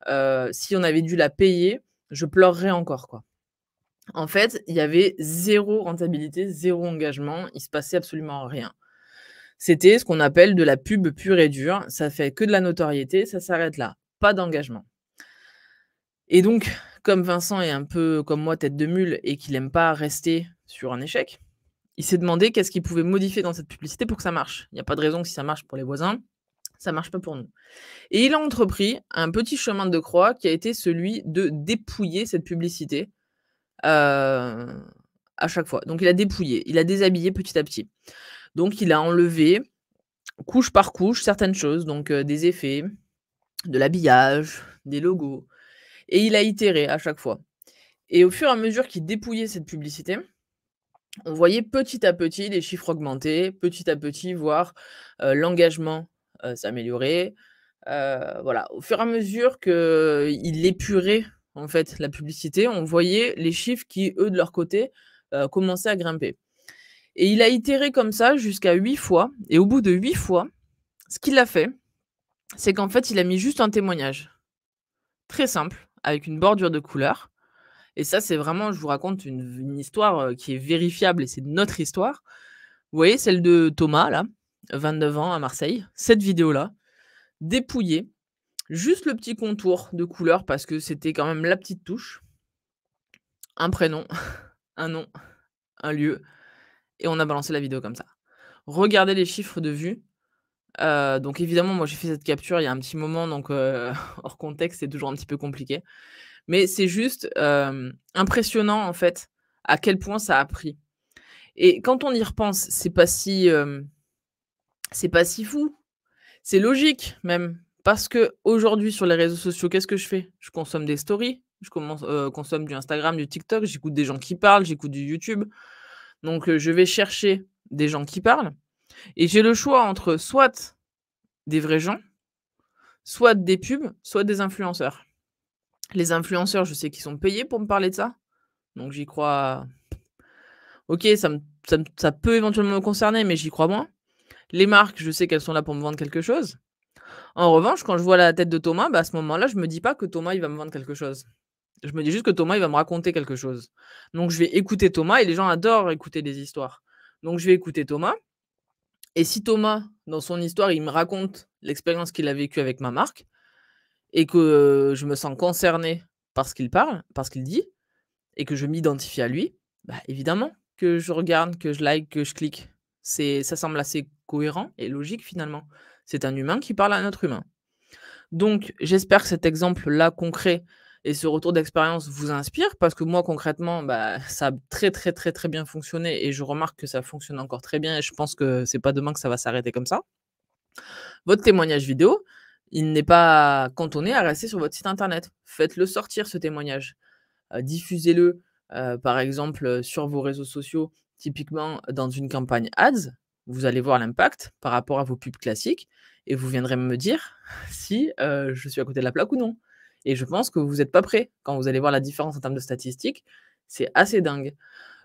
euh, si on avait dû la payer, je pleurerais encore. quoi. En fait, il y avait zéro rentabilité, zéro engagement, il se passait absolument rien. C'était ce qu'on appelle de la pub pure et dure, ça fait que de la notoriété, ça s'arrête là, pas d'engagement. Et donc, comme Vincent est un peu comme moi tête de mule et qu'il n'aime pas rester sur un échec, il s'est demandé qu'est-ce qu'il pouvait modifier dans cette publicité pour que ça marche. Il n'y a pas de raison que si ça marche pour les voisins, ça ne marche pas pour nous. Et il a entrepris un petit chemin de croix qui a été celui de dépouiller cette publicité euh, à chaque fois. Donc il a dépouillé, il a déshabillé petit à petit. Donc il a enlevé couche par couche certaines choses, donc euh, des effets, de l'habillage, des logos. Et il a itéré à chaque fois. Et au fur et à mesure qu'il dépouillait cette publicité, on voyait petit à petit les chiffres augmenter, petit à petit voir l'engagement s'améliorer. voilà, au fur et à mesure qu'il épurait en fait la publicité, on voyait les chiffres qui, eux, de leur côté, commençaient à grimper. Et il a itéré comme ça jusqu'à huit fois. Et au bout de huit fois, ce qu'il a fait, c'est qu'en fait, il a mis juste un témoignage. Très simple, avec une bordure de couleur. Et ça, c'est vraiment, je vous raconte une, histoire qui est vérifiable et c'est notre histoire. Vous voyez celle de Thomas, là, 29 ans à Marseille, cette vidéo-là, dépouillée, juste le petit contour de couleur parce que c'était quand même la petite touche, un prénom, un nom, un lieu, et on a balancé la vidéo comme ça. Regardez les chiffres de vue. Euh, donc évidemment, moi j'ai fait cette capture il y a un petit moment, donc euh, hors contexte, c'est toujours un petit peu compliqué. Mais c'est juste impressionnant, en fait, à quel point ça a pris. Et quand on y repense, c'est pas si, c'est pas si fou. C'est logique, même. Parce que aujourd'hui, sur les réseaux sociaux, qu'est-ce que je fais Je consomme des stories, je commence, consomme du Instagram, du TikTok, j'écoute des gens qui parlent, j'écoute du YouTube. Donc, je vais chercher des gens qui parlent. Et j'ai le choix entre soit des vrais gens, soit des pubs, soit des influenceurs. Les influenceurs, je sais qu'ils sont payés pour me parler de ça. Donc j'y crois. Ok, ça, peut éventuellement me concerner, mais j'y crois moins. Les marques, je sais qu'elles sont là pour me vendre quelque chose. En revanche, quand je vois la tête de Thomas, bah, à ce moment-là, je me dis pas que Thomas il va me vendre quelque chose. Je me dis juste que Thomas il va me raconter quelque chose. Donc je vais écouter Thomas et les gens adorent écouter des histoires. Donc je vais écouter Thomas. Et si Thomas, dans son histoire, il me raconte l'expérience qu'il a vécue avec ma marque, et que je me sens concerné par ce qu'il parle, par ce qu'il dit, et que je m'identifie à lui, bah, évidemment que je regarde, que je like, que je clique. C'est, ça semble assez cohérent et logique finalement. C'est un humain qui parle à un autre humain. Donc, j'espère que cet exemple-là concret et ce retour d'expérience vous inspire parce que moi, concrètement, bah, ça a très, très, très, très bien fonctionné et je remarque que ça fonctionne encore très bien et je pense que c'est pas demain que ça va s'arrêter comme ça. Votre témoignage vidéo, il n'est pas cantonné à rester sur votre site internet. Faites-le sortir, ce témoignage. Euh, diffusez-le, euh, par exemple, euh, sur vos réseaux sociaux, typiquement dans une campagne ads. Vous allez voir l'impact par rapport à vos pubs classiques et vous viendrez me dire si je suis à côté de la plaque ou non. Et je pense que vous n'êtes pas prêt quand vous allez voir la différence en termes de statistiques. C'est assez dingue.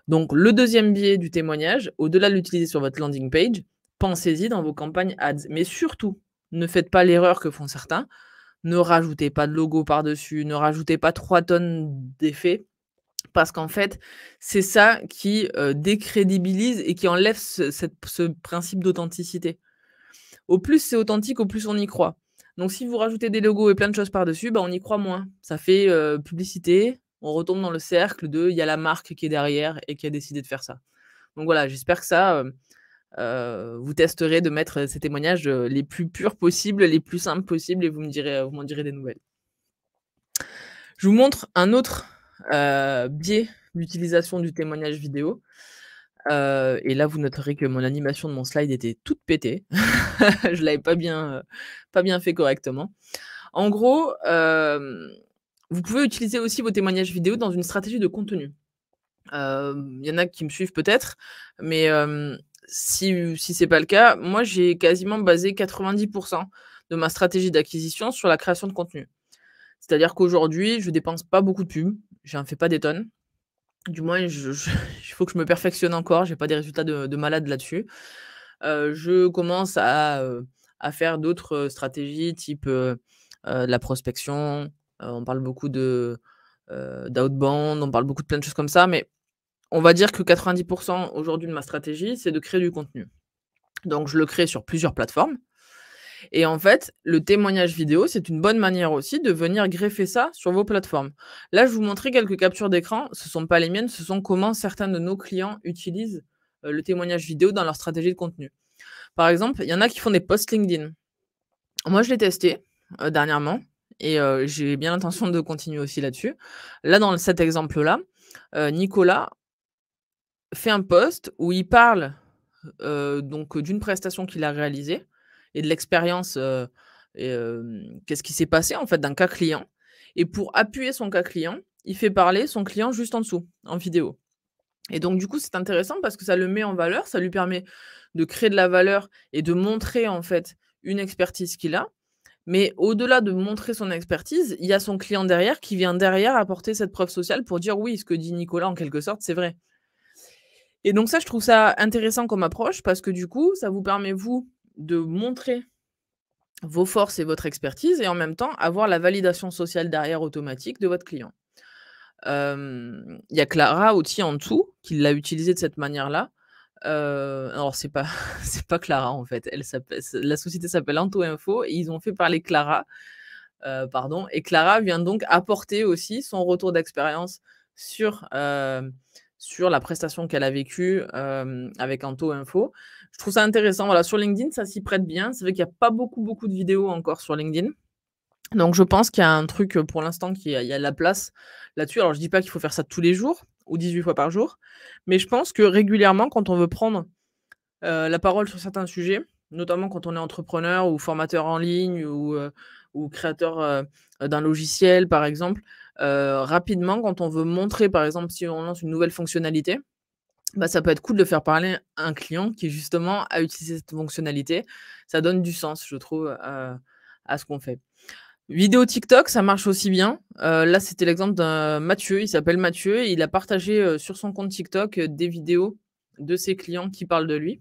Donc, le deuxième biais du témoignage, au-delà de l'utiliser sur votre landing page, pensez-y dans vos campagnes ads. Mais surtout, ne faites pas l'erreur que font certains. Ne rajoutez pas de logo par-dessus, ne rajoutez pas trois tonnes d'effets, parce qu'en fait, c'est ça qui euh, décrédibilise et qui enlève ce, principe d'authenticité. Au plus c'est authentique, au plus on y croit. Donc si vous rajoutez des logos et plein de choses par-dessus, bah, on y croit moins. Ça fait euh, publicité, on retombe dans le cercle de il y a la marque qui est derrière et qui a décidé de faire ça. Donc voilà, j'espère que ça, euh, euh, vous testerez de mettre ces témoignages euh, les plus purs possibles, les plus simples possibles, et vous me direz, vous m'en direz des nouvelles. Je vous montre un autre euh, biais d'utilisation du témoignage vidéo. et là, vous noterez que mon animation de mon slide était toute pétée. je l'avais pas bien, pas bien fait correctement. En gros, vous pouvez utiliser aussi vos témoignages vidéo dans une stratégie de contenu. Il y en a qui me suivent peut-être, mais si, si ce n'est pas le cas, moi, j'ai quasiment basé 90% de ma stratégie d'acquisition sur la création de contenu. C'est-à-dire qu'aujourd'hui, je dépense pas beaucoup de pubs, j'en fais pas des tonnes. Du moins, il faut que je me perfectionne encore, j'ai pas des résultats de, malade là-dessus. Euh, je commence à, euh, à faire d'autres euh, stratégies type de la prospection, on parle beaucoup de d'outbound, on parle beaucoup de plein de choses comme ça, mais on va dire que 90% aujourd'hui de ma stratégie, c'est de créer du contenu. Donc, je le crée sur plusieurs plateformes. Et en fait, le témoignage vidéo, c'est une bonne manière aussi de venir greffer ça sur vos plateformes. Là, je vous montrer quelques captures d'écran. Ce ne sont pas les miennes, ce sont comment certains de nos clients utilisent euh, le témoignage vidéo dans leur stratégie de contenu. Par exemple, il y en a qui font des posts LinkedIn. Moi, je l'ai testé euh, dernièrement et euh, j'ai bien l'intention de continuer aussi là-dessus. Là, dans cet exemple-là, Nicolas fait un post où il parle donc euh, d'une prestation qu'il a réalisée et de l'expérience, qu'est-ce qui s'est passé en fait d'un cas client. Et pour appuyer son cas client, il fait parler son client juste en dessous, en vidéo. Et donc du coup, c'est intéressant parce que ça le met en valeur, ça lui permet de créer de la valeur et de montrer en fait une expertise qu'il a. Mais au-delà de montrer son expertise, il y a son client derrière qui vient derrière apporter cette preuve sociale pour dire oui, ce que dit Nicolas en quelque sorte, c'est vrai. Et donc ça, je trouve ça intéressant comme approche parce que du coup, ça vous permet, vous, de montrer vos forces et votre expertise et en même temps avoir la validation sociale derrière automatique de votre client. Il y a Clara aussi en dessous qui l'a utilisé de cette manière-là. alors c'est pas pas Clara en fait. la société s'appelle Antoinfo Info et ils ont fait parler Clara, pardon. Et Clara vient donc apporter aussi son retour d'expérience sur sur la prestation qu'elle a vécue avec Anto Info. Je trouve ça intéressant. Voilà, sur LinkedIn, ça s'y prête bien. C'est vrai qu'il n'y a pas beaucoup, beaucoup de vidéos encore sur LinkedIn. Donc je pense qu'il y a un truc pour l'instant qui a, la place là-dessus. Alors je ne dis pas qu'il faut faire ça tous les jours ou 18 fois par jour, mais je pense que régulièrement, quand on veut prendre la parole sur certains sujets, notamment quand on est entrepreneur ou formateur en ligne ou créateur d'un logiciel, par exemple, euh, rapidement, quand on veut montrer, par exemple, si on lance une nouvelle fonctionnalité, bah, ça peut être cool de faire parler un client qui justement a utilisé cette fonctionnalité. Ça donne du sens, je trouve, à ce qu'on fait. Vidéo TikTok, ça marche aussi bien. Euh, là, c'était l'exemple d'un Mathieu. Il s'appelle Mathieu. il a partagé euh, sur son compte TikTok des vidéos de ses clients qui parlent de lui.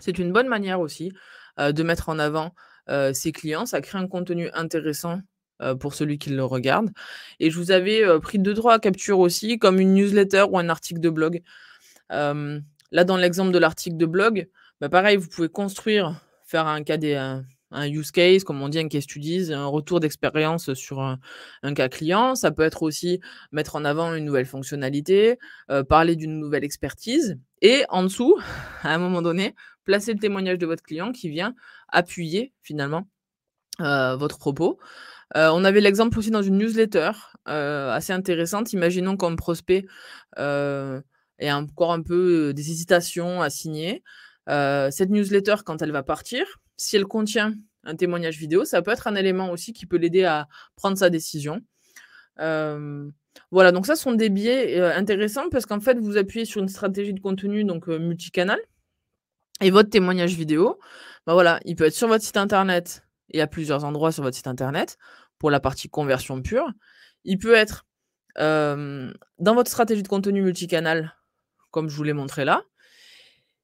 C'est une bonne manière aussi de mettre en avant ses clients. Ça crée un contenu intéressant euh, pour celui qui le regarde. Et je vous avais euh, pris deux, trois capture aussi, comme une newsletter ou un article de blog. là, dans l'exemple de l'article de blog, bah, pareil, vous pouvez construire, faire un cas des, use case, comme on dit, un case studies, un retour d'expérience sur un, cas client. Ça peut être aussi mettre en avant une nouvelle fonctionnalité, euh, parler d'une nouvelle expertise. Et en dessous, à un moment donné, placer le témoignage de votre client qui vient appuyer finalement votre propos. Euh, on avait l'exemple aussi dans une newsletter euh, assez intéressante. Imaginons qu'un prospect euh, ait encore un peu des hésitations à signer. cette newsletter, quand elle va partir, si elle contient un témoignage vidéo, ça peut être un élément aussi qui peut l'aider à prendre sa décision. voilà, donc ça sont des biais intéressants parce qu'en fait, vous appuyez sur une stratégie de contenu donc multicanal et votre témoignage vidéo, bah voilà, il peut être sur votre site internet et à plusieurs endroits sur votre site internet pour la partie conversion pure. Il peut être euh, dans votre stratégie de contenu multicanal, comme je vous l'ai montré là.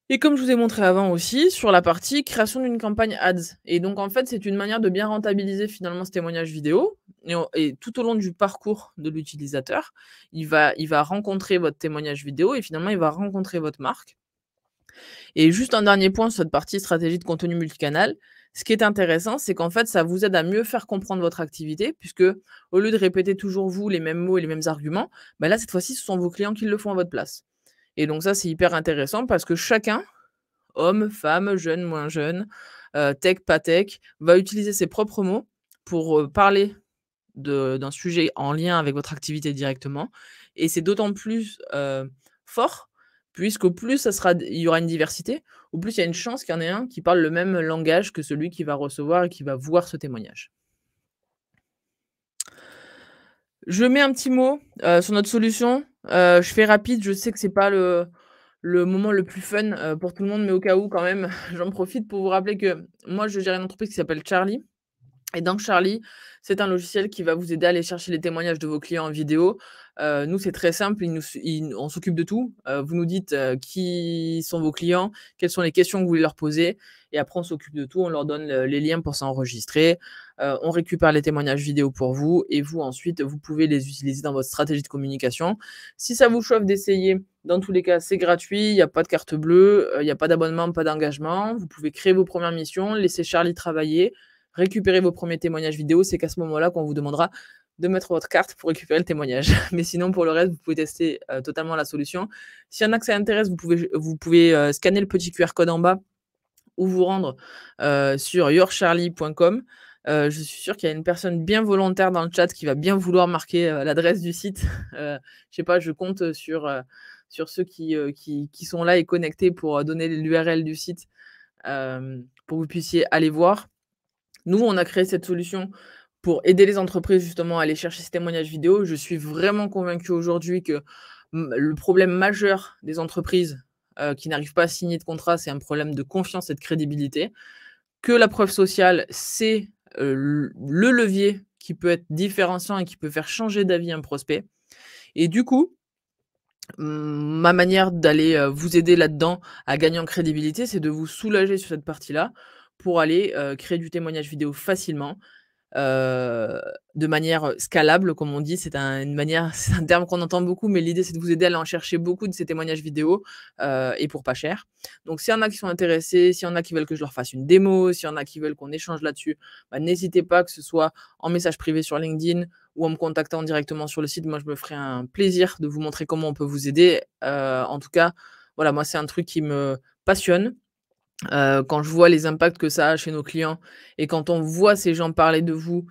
Et comme je vous ai montré avant aussi, sur la partie création d'une campagne ads. Et donc, en fait, c'est une manière de bien rentabiliser finalement ce témoignage vidéo. Et, et tout au long du parcours de l'utilisateur, il va, il va rencontrer votre témoignage vidéo et finalement, il va rencontrer votre marque. Et juste un dernier point sur cette partie stratégie de contenu multicanal, ce qui est intéressant, c'est qu'en fait, ça vous aide à mieux faire comprendre votre activité, puisque au lieu de répéter toujours vous les mêmes mots et les mêmes arguments, ben là, cette fois-ci, ce sont vos clients qui le font à votre place. Et donc ça, c'est hyper intéressant parce que chacun, homme, femme, jeune, moins jeune, euh, tech, pas tech, va utiliser ses propres mots pour euh, parler d'un sujet en lien avec votre activité directement. Et c'est d'autant plus euh, fort puisqu'au plus ça sera, il y aura une diversité, au plus il y a une chance qu'il y en ait un qui parle le même langage que celui qui va recevoir et qui va voir ce témoignage. Je mets un petit mot euh, sur notre solution. Euh, je fais rapide, je sais que ce n'est pas le, moment le plus fun euh, pour tout le monde, mais au cas où, quand même, j'en profite pour vous rappeler que moi, je gère une entreprise qui s'appelle Charlie. Et donc Charlie, c'est un logiciel qui va vous aider à aller chercher les témoignages de vos clients en vidéo, euh, nous, c'est très simple, nous, on s'occupe de tout. Euh, vous nous dites euh, qui sont vos clients, quelles sont les questions que vous voulez leur poser, et après, on s'occupe de tout, on leur donne les liens pour s'enregistrer, on récupère les témoignages vidéo pour vous, et vous, ensuite, vous pouvez les utiliser dans votre stratégie de communication. Si ça vous chauffe d'essayer, dans tous les cas, c'est gratuit, il n'y a pas de carte bleue, il n'y a pas d'abonnement, pas d'engagement, vous pouvez créer vos premières missions, laisser Charlie travailler récupérer vos premiers témoignages vidéo, c'est qu'à ce moment-là qu'on vous demandera de mettre votre carte pour récupérer le témoignage. Mais sinon, pour le reste, vous pouvez tester euh, totalement la solution. Si un accès intéresse, vous pouvez, vous pouvez euh, scanner le petit QR code en bas ou vous rendre euh, sur yourcharlie.com. je suis sûr qu'il y a une personne bien volontaire dans le chat qui va bien vouloir marquer l'adresse du site. je sais pas, je compte sur, sur ceux qui, qui, qui, sont là et connectés pour donner l'URL du site pour que vous puissiez aller voir. Nous, on a créé cette solution pour aider les entreprises justement à aller chercher ces témoignages vidéo. Je suis vraiment convaincu aujourd'hui que le problème majeur des entreprises euh, qui n'arrivent pas à signer de contrat, c'est un problème de confiance et de crédibilité. Que la preuve sociale, c'est euh, le levier qui peut être différenciant et qui peut faire changer d'avis un prospect. Et du coup, ma manière d'aller euh, vous aider là-dedans à gagner en crédibilité, c'est de vous soulager sur cette partie-là pour aller créer du témoignage vidéo facilement de manière scalable, comme on dit. C'est un, une manière, c'est un terme qu'on entend beaucoup, mais l'idée c'est de vous aider à aller en chercher beaucoup de ces témoignages vidéo et pour pas cher. Donc s'il y en a qui sont intéressés, s'il y en a qui veulent que je leur fasse une démo, s'il y en a qui veulent qu'on échange là-dessus, bah, n'hésitez pas que ce soit en message privé sur LinkedIn ou en me contactant directement sur le site. Moi, je me ferai un plaisir de vous montrer comment on peut vous aider. en tout cas, voilà, moi c'est un truc qui me passionne quand je vois les impacts que ça a chez nos clients et quand on voit ces gens parler de vous,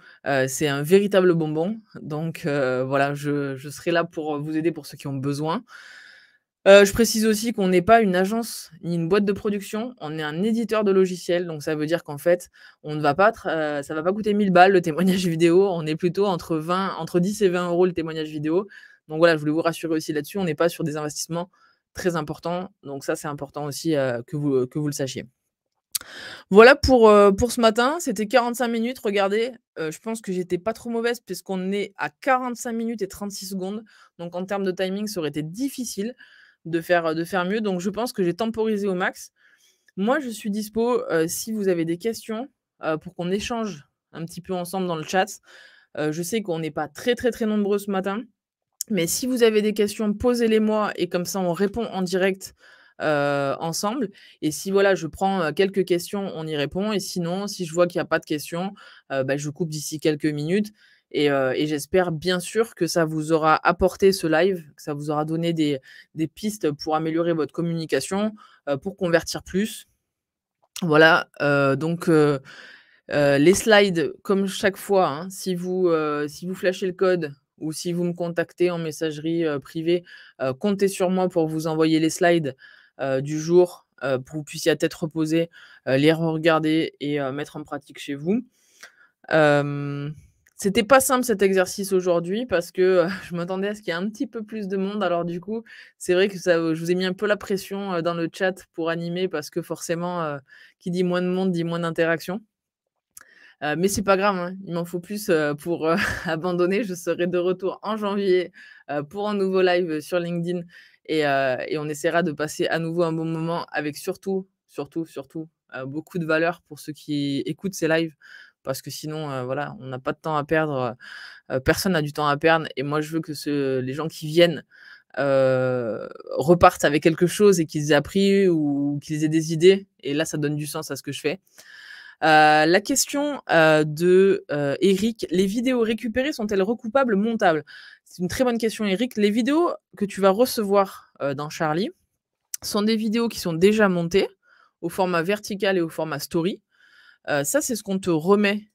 c'est un véritable bonbon. Donc voilà, je, serai là pour vous aider pour ceux qui ont besoin. je précise aussi qu'on n'est pas une agence ni une boîte de production, on est un éditeur de logiciels, donc ça veut dire qu'en fait, on ne va pas ça ne va pas coûter 1000 balles le témoignage vidéo, on est plutôt entre, entre 10 et 20 euros le témoignage vidéo. Donc voilà, je voulais vous rassurer aussi là-dessus, on n'est pas sur des investissements très important. Donc ça, c'est important aussi euh, que, vous, euh, que vous le sachiez. Voilà pour, euh, pour ce matin. C'était 45 minutes. Regardez, je pense que j'étais pas trop mauvaise puisqu'on est à 45 minutes et 36 secondes. Donc en termes de timing, ça aurait été difficile de faire, de faire mieux. Donc je pense que j'ai temporisé au max. Moi, je suis dispo si vous avez des questions pour qu'on échange un petit peu ensemble dans le chat. je sais qu'on n'est pas très très très nombreux ce matin. Mais si vous avez des questions, posez-les-moi et comme ça, on répond en direct euh, ensemble. Et si voilà, je prends euh, quelques questions, on y répond. Et sinon, si je vois qu'il n'y a pas de questions, euh, bah, je coupe d'ici quelques minutes. Et, j'espère bien sûr que ça vous aura apporté ce live, que ça vous aura donné des, pistes pour améliorer votre communication, pour convertir plus. Voilà, donc les slides, comme chaque fois, hein, si, vous, si vous flashez le code, ou si vous me contactez en messagerie euh, privée, euh, comptez sur moi pour vous envoyer les slides euh, du jour pour que vous puissiez à tête reposée les regarder et mettre en pratique chez vous. C'était pas simple cet exercice aujourd'hui parce que je m'attendais à ce qu'il y ait un petit peu plus de monde. Alors du coup, c'est vrai que je vous ai mis un peu la pression dans le chat pour animer parce que forcément, qui dit moins de monde dit moins d'interaction. Euh, mais c'est pas grave, hein. il m'en faut plus euh, pour euh, abandonner. Je serai de retour en janvier pour un nouveau live sur LinkedIn et, on essaiera de passer à nouveau un bon moment avec surtout, surtout, surtout beaucoup de valeur pour ceux qui écoutent ces lives parce que sinon, voilà, on n'a pas de temps à perdre, personne n'a du temps à perdre et moi je veux que ce, les gens qui viennent repartent avec quelque chose et qu'ils aient appris ou qu'ils aient des idées. Et là, ça donne du sens à ce que je fais. Euh, la question euh, de euh, Eric, les vidéos récupérées sont-elles recoupables, montables C'est une très bonne question, Eric. Les vidéos que tu vas recevoir dans Charlie sont des vidéos qui sont déjà montées au format vertical et au format story. ça, c'est ce qu'on te remet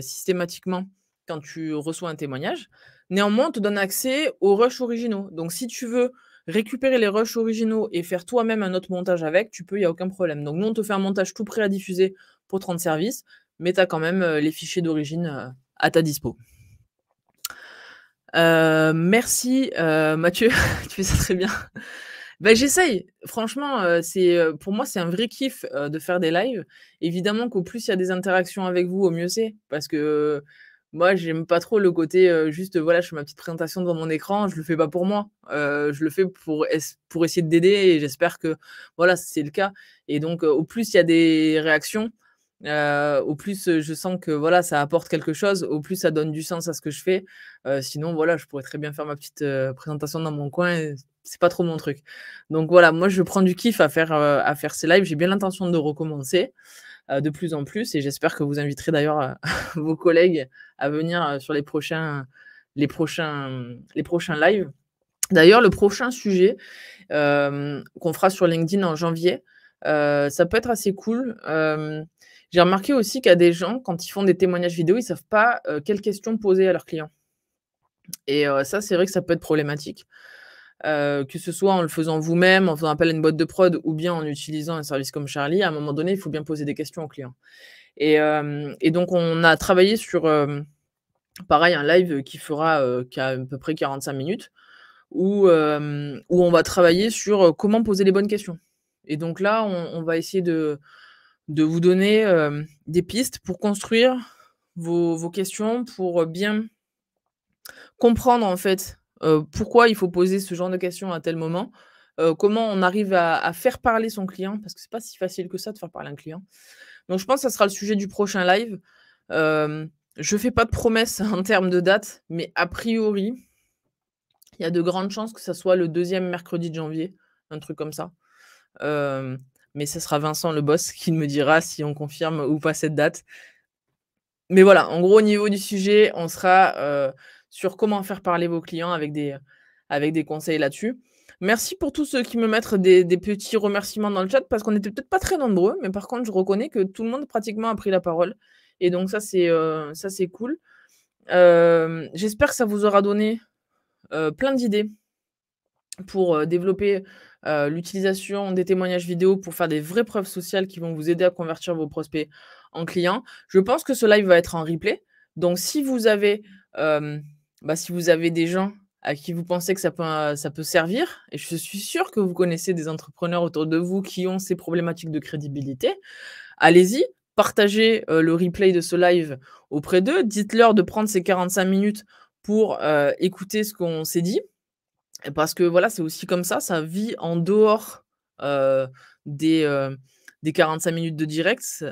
systématiquement quand tu reçois un témoignage. Néanmoins, on te donne accès aux rushs originaux. Donc, si tu veux récupérer les rushs originaux et faire toi-même un autre montage avec, tu peux, il n'y a aucun problème. Donc, nous, on te fait un montage tout prêt à diffuser pour 30 services, mais tu as quand même euh, les fichiers d'origine euh, à ta dispo. Euh, merci Mathieu, tu fais ça très bien. Bah, j'essaye. Franchement, c'est pour moi c'est un vrai kiff de faire des lives. Évidemment qu'au plus il y a des interactions avec vous, au mieux c'est, parce que moi j'aime pas trop le côté juste voilà je fais ma petite présentation devant mon écran, je le fais pas pour moi, je le fais pour pour essayer d'aider et j'espère que voilà c'est le cas. Et donc au plus il y a des réactions, euh, au plus euh, je sens que voilà ça apporte quelque chose, au plus ça donne du sens à ce que je fais. Euh, sinon voilà, je pourrais très bien faire ma petite présentation dans mon coin, c'est pas trop mon truc. Donc voilà, moi je prends du kiff à faire à faire ces lives, j'ai bien l'intention de recommencer de plus en plus et j'espère que vous inviterez d'ailleurs vos collègues à venir sur les prochains les prochains les prochains lives. D'ailleurs, le prochain sujet qu'on fera sur LinkedIn en janvier, ça peut être assez cool. J'ai remarqué aussi qu'il y a des gens, quand ils font des témoignages vidéo, ils ne savent pas euh, quelles questions poser à leurs clients. Et euh, ça, c'est vrai que ça peut être problématique. Euh, que ce soit en le faisant vous-même, en faisant appel à une boîte de prod ou bien en utilisant un service comme Charlie, à un moment donné, il faut bien poser des questions aux clients. Et, donc, on a travaillé sur, pareil, un live qui fera à peu près 45 minutes, où, on va travailler sur comment poser les bonnes questions. Et donc là, on va essayer de, de vous donner euh, des pistes pour construire vos, questions, pour euh, bien comprendre en fait euh, pourquoi il faut poser ce genre de questions à tel moment, comment on arrive à, faire parler son client, parce que c'est pas si facile que ça de faire parler un client. Donc je pense que ça sera le sujet du prochain live. je fais pas de promesses en termes de date, mais a priori, il y a de grandes chances que ça soit le deuxième mercredi de janvier, un truc comme ça mais ce sera Vincent, le boss, qui me dira si on confirme ou pas cette date. Mais voilà, en gros, au niveau du sujet, on sera euh, sur comment faire parler vos clients avec des, avec des conseils là-dessus. Merci pour tous ceux qui me mettent des, petits remerciements dans le chat parce qu'on n'était peut-être pas très nombreux, mais par contre, je reconnais que tout le monde pratiquement a pris la parole. Et donc, ça, c'est euh, cool. Euh, j'espère que ça vous aura donné plein d'idées pour développer l'utilisation des témoignages vidéo pour faire des vraies preuves sociales qui vont vous aider à convertir vos prospects en clients. Je pense que ce live va être en replay. Donc, si vous avez, bah, si vous avez des gens à qui vous pensez que ça peut, ça peut servir, et je suis sûr que vous connaissez des entrepreneurs autour de vous qui ont ces problématiques de crédibilité, allez-y, partagez le replay de ce live auprès d'eux, dites-leur de prendre ces 45 minutes pour écouter ce qu'on s'est dit, parce que voilà, c'est aussi comme ça, ça vit en dehors des, des 45 minutes de direct.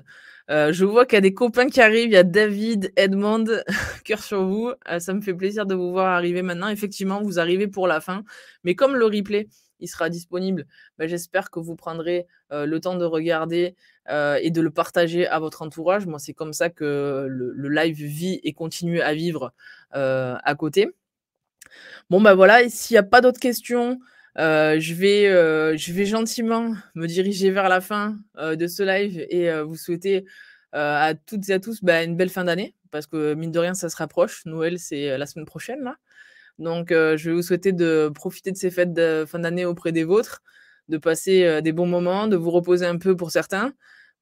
je vois qu'il y a des copains qui arrivent, il y a David, Edmond, cœur sur vous. ça me fait plaisir de vous voir arriver maintenant. Effectivement, vous arrivez pour la fin, mais comme le replay, il sera disponible. Bah, j'espère que vous prendrez le temps de regarder et de le partager à votre entourage. Moi, c'est comme ça que le, live vit et continue à vivre à côté. Bon, ben voilà, s'il n'y a pas d'autres questions, euh, je, vais, euh, je vais gentiment me diriger vers la fin euh, de ce live et vous souhaiter à toutes et à tous bah, une belle fin d'année, parce que mine de rien, ça se rapproche. Noël, c'est la semaine prochaine, là. Donc, je vais vous souhaiter de profiter de ces fêtes de fin d'année auprès des vôtres, de passer des bons moments, de vous reposer un peu pour certains,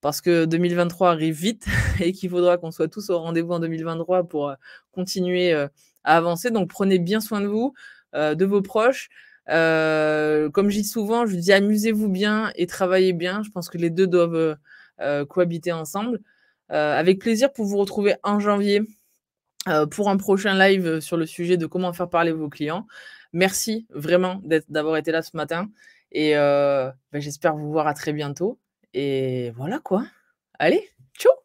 parce que 2023 arrive vite et qu'il faudra qu'on soit tous au rendez-vous en 2023 pour continuer à avancer. Donc prenez bien soin de vous, euh, de vos proches. Euh, comme je dis souvent, je dis amusez-vous bien et travaillez bien. Je pense que les deux doivent euh, cohabiter ensemble. avec plaisir pour vous retrouver en janvier pour un prochain live sur le sujet de comment faire parler vos clients. Merci vraiment d'avoir été là ce matin et ben, j'espère vous voir à très bientôt. Et voilà quoi. Allez, ciao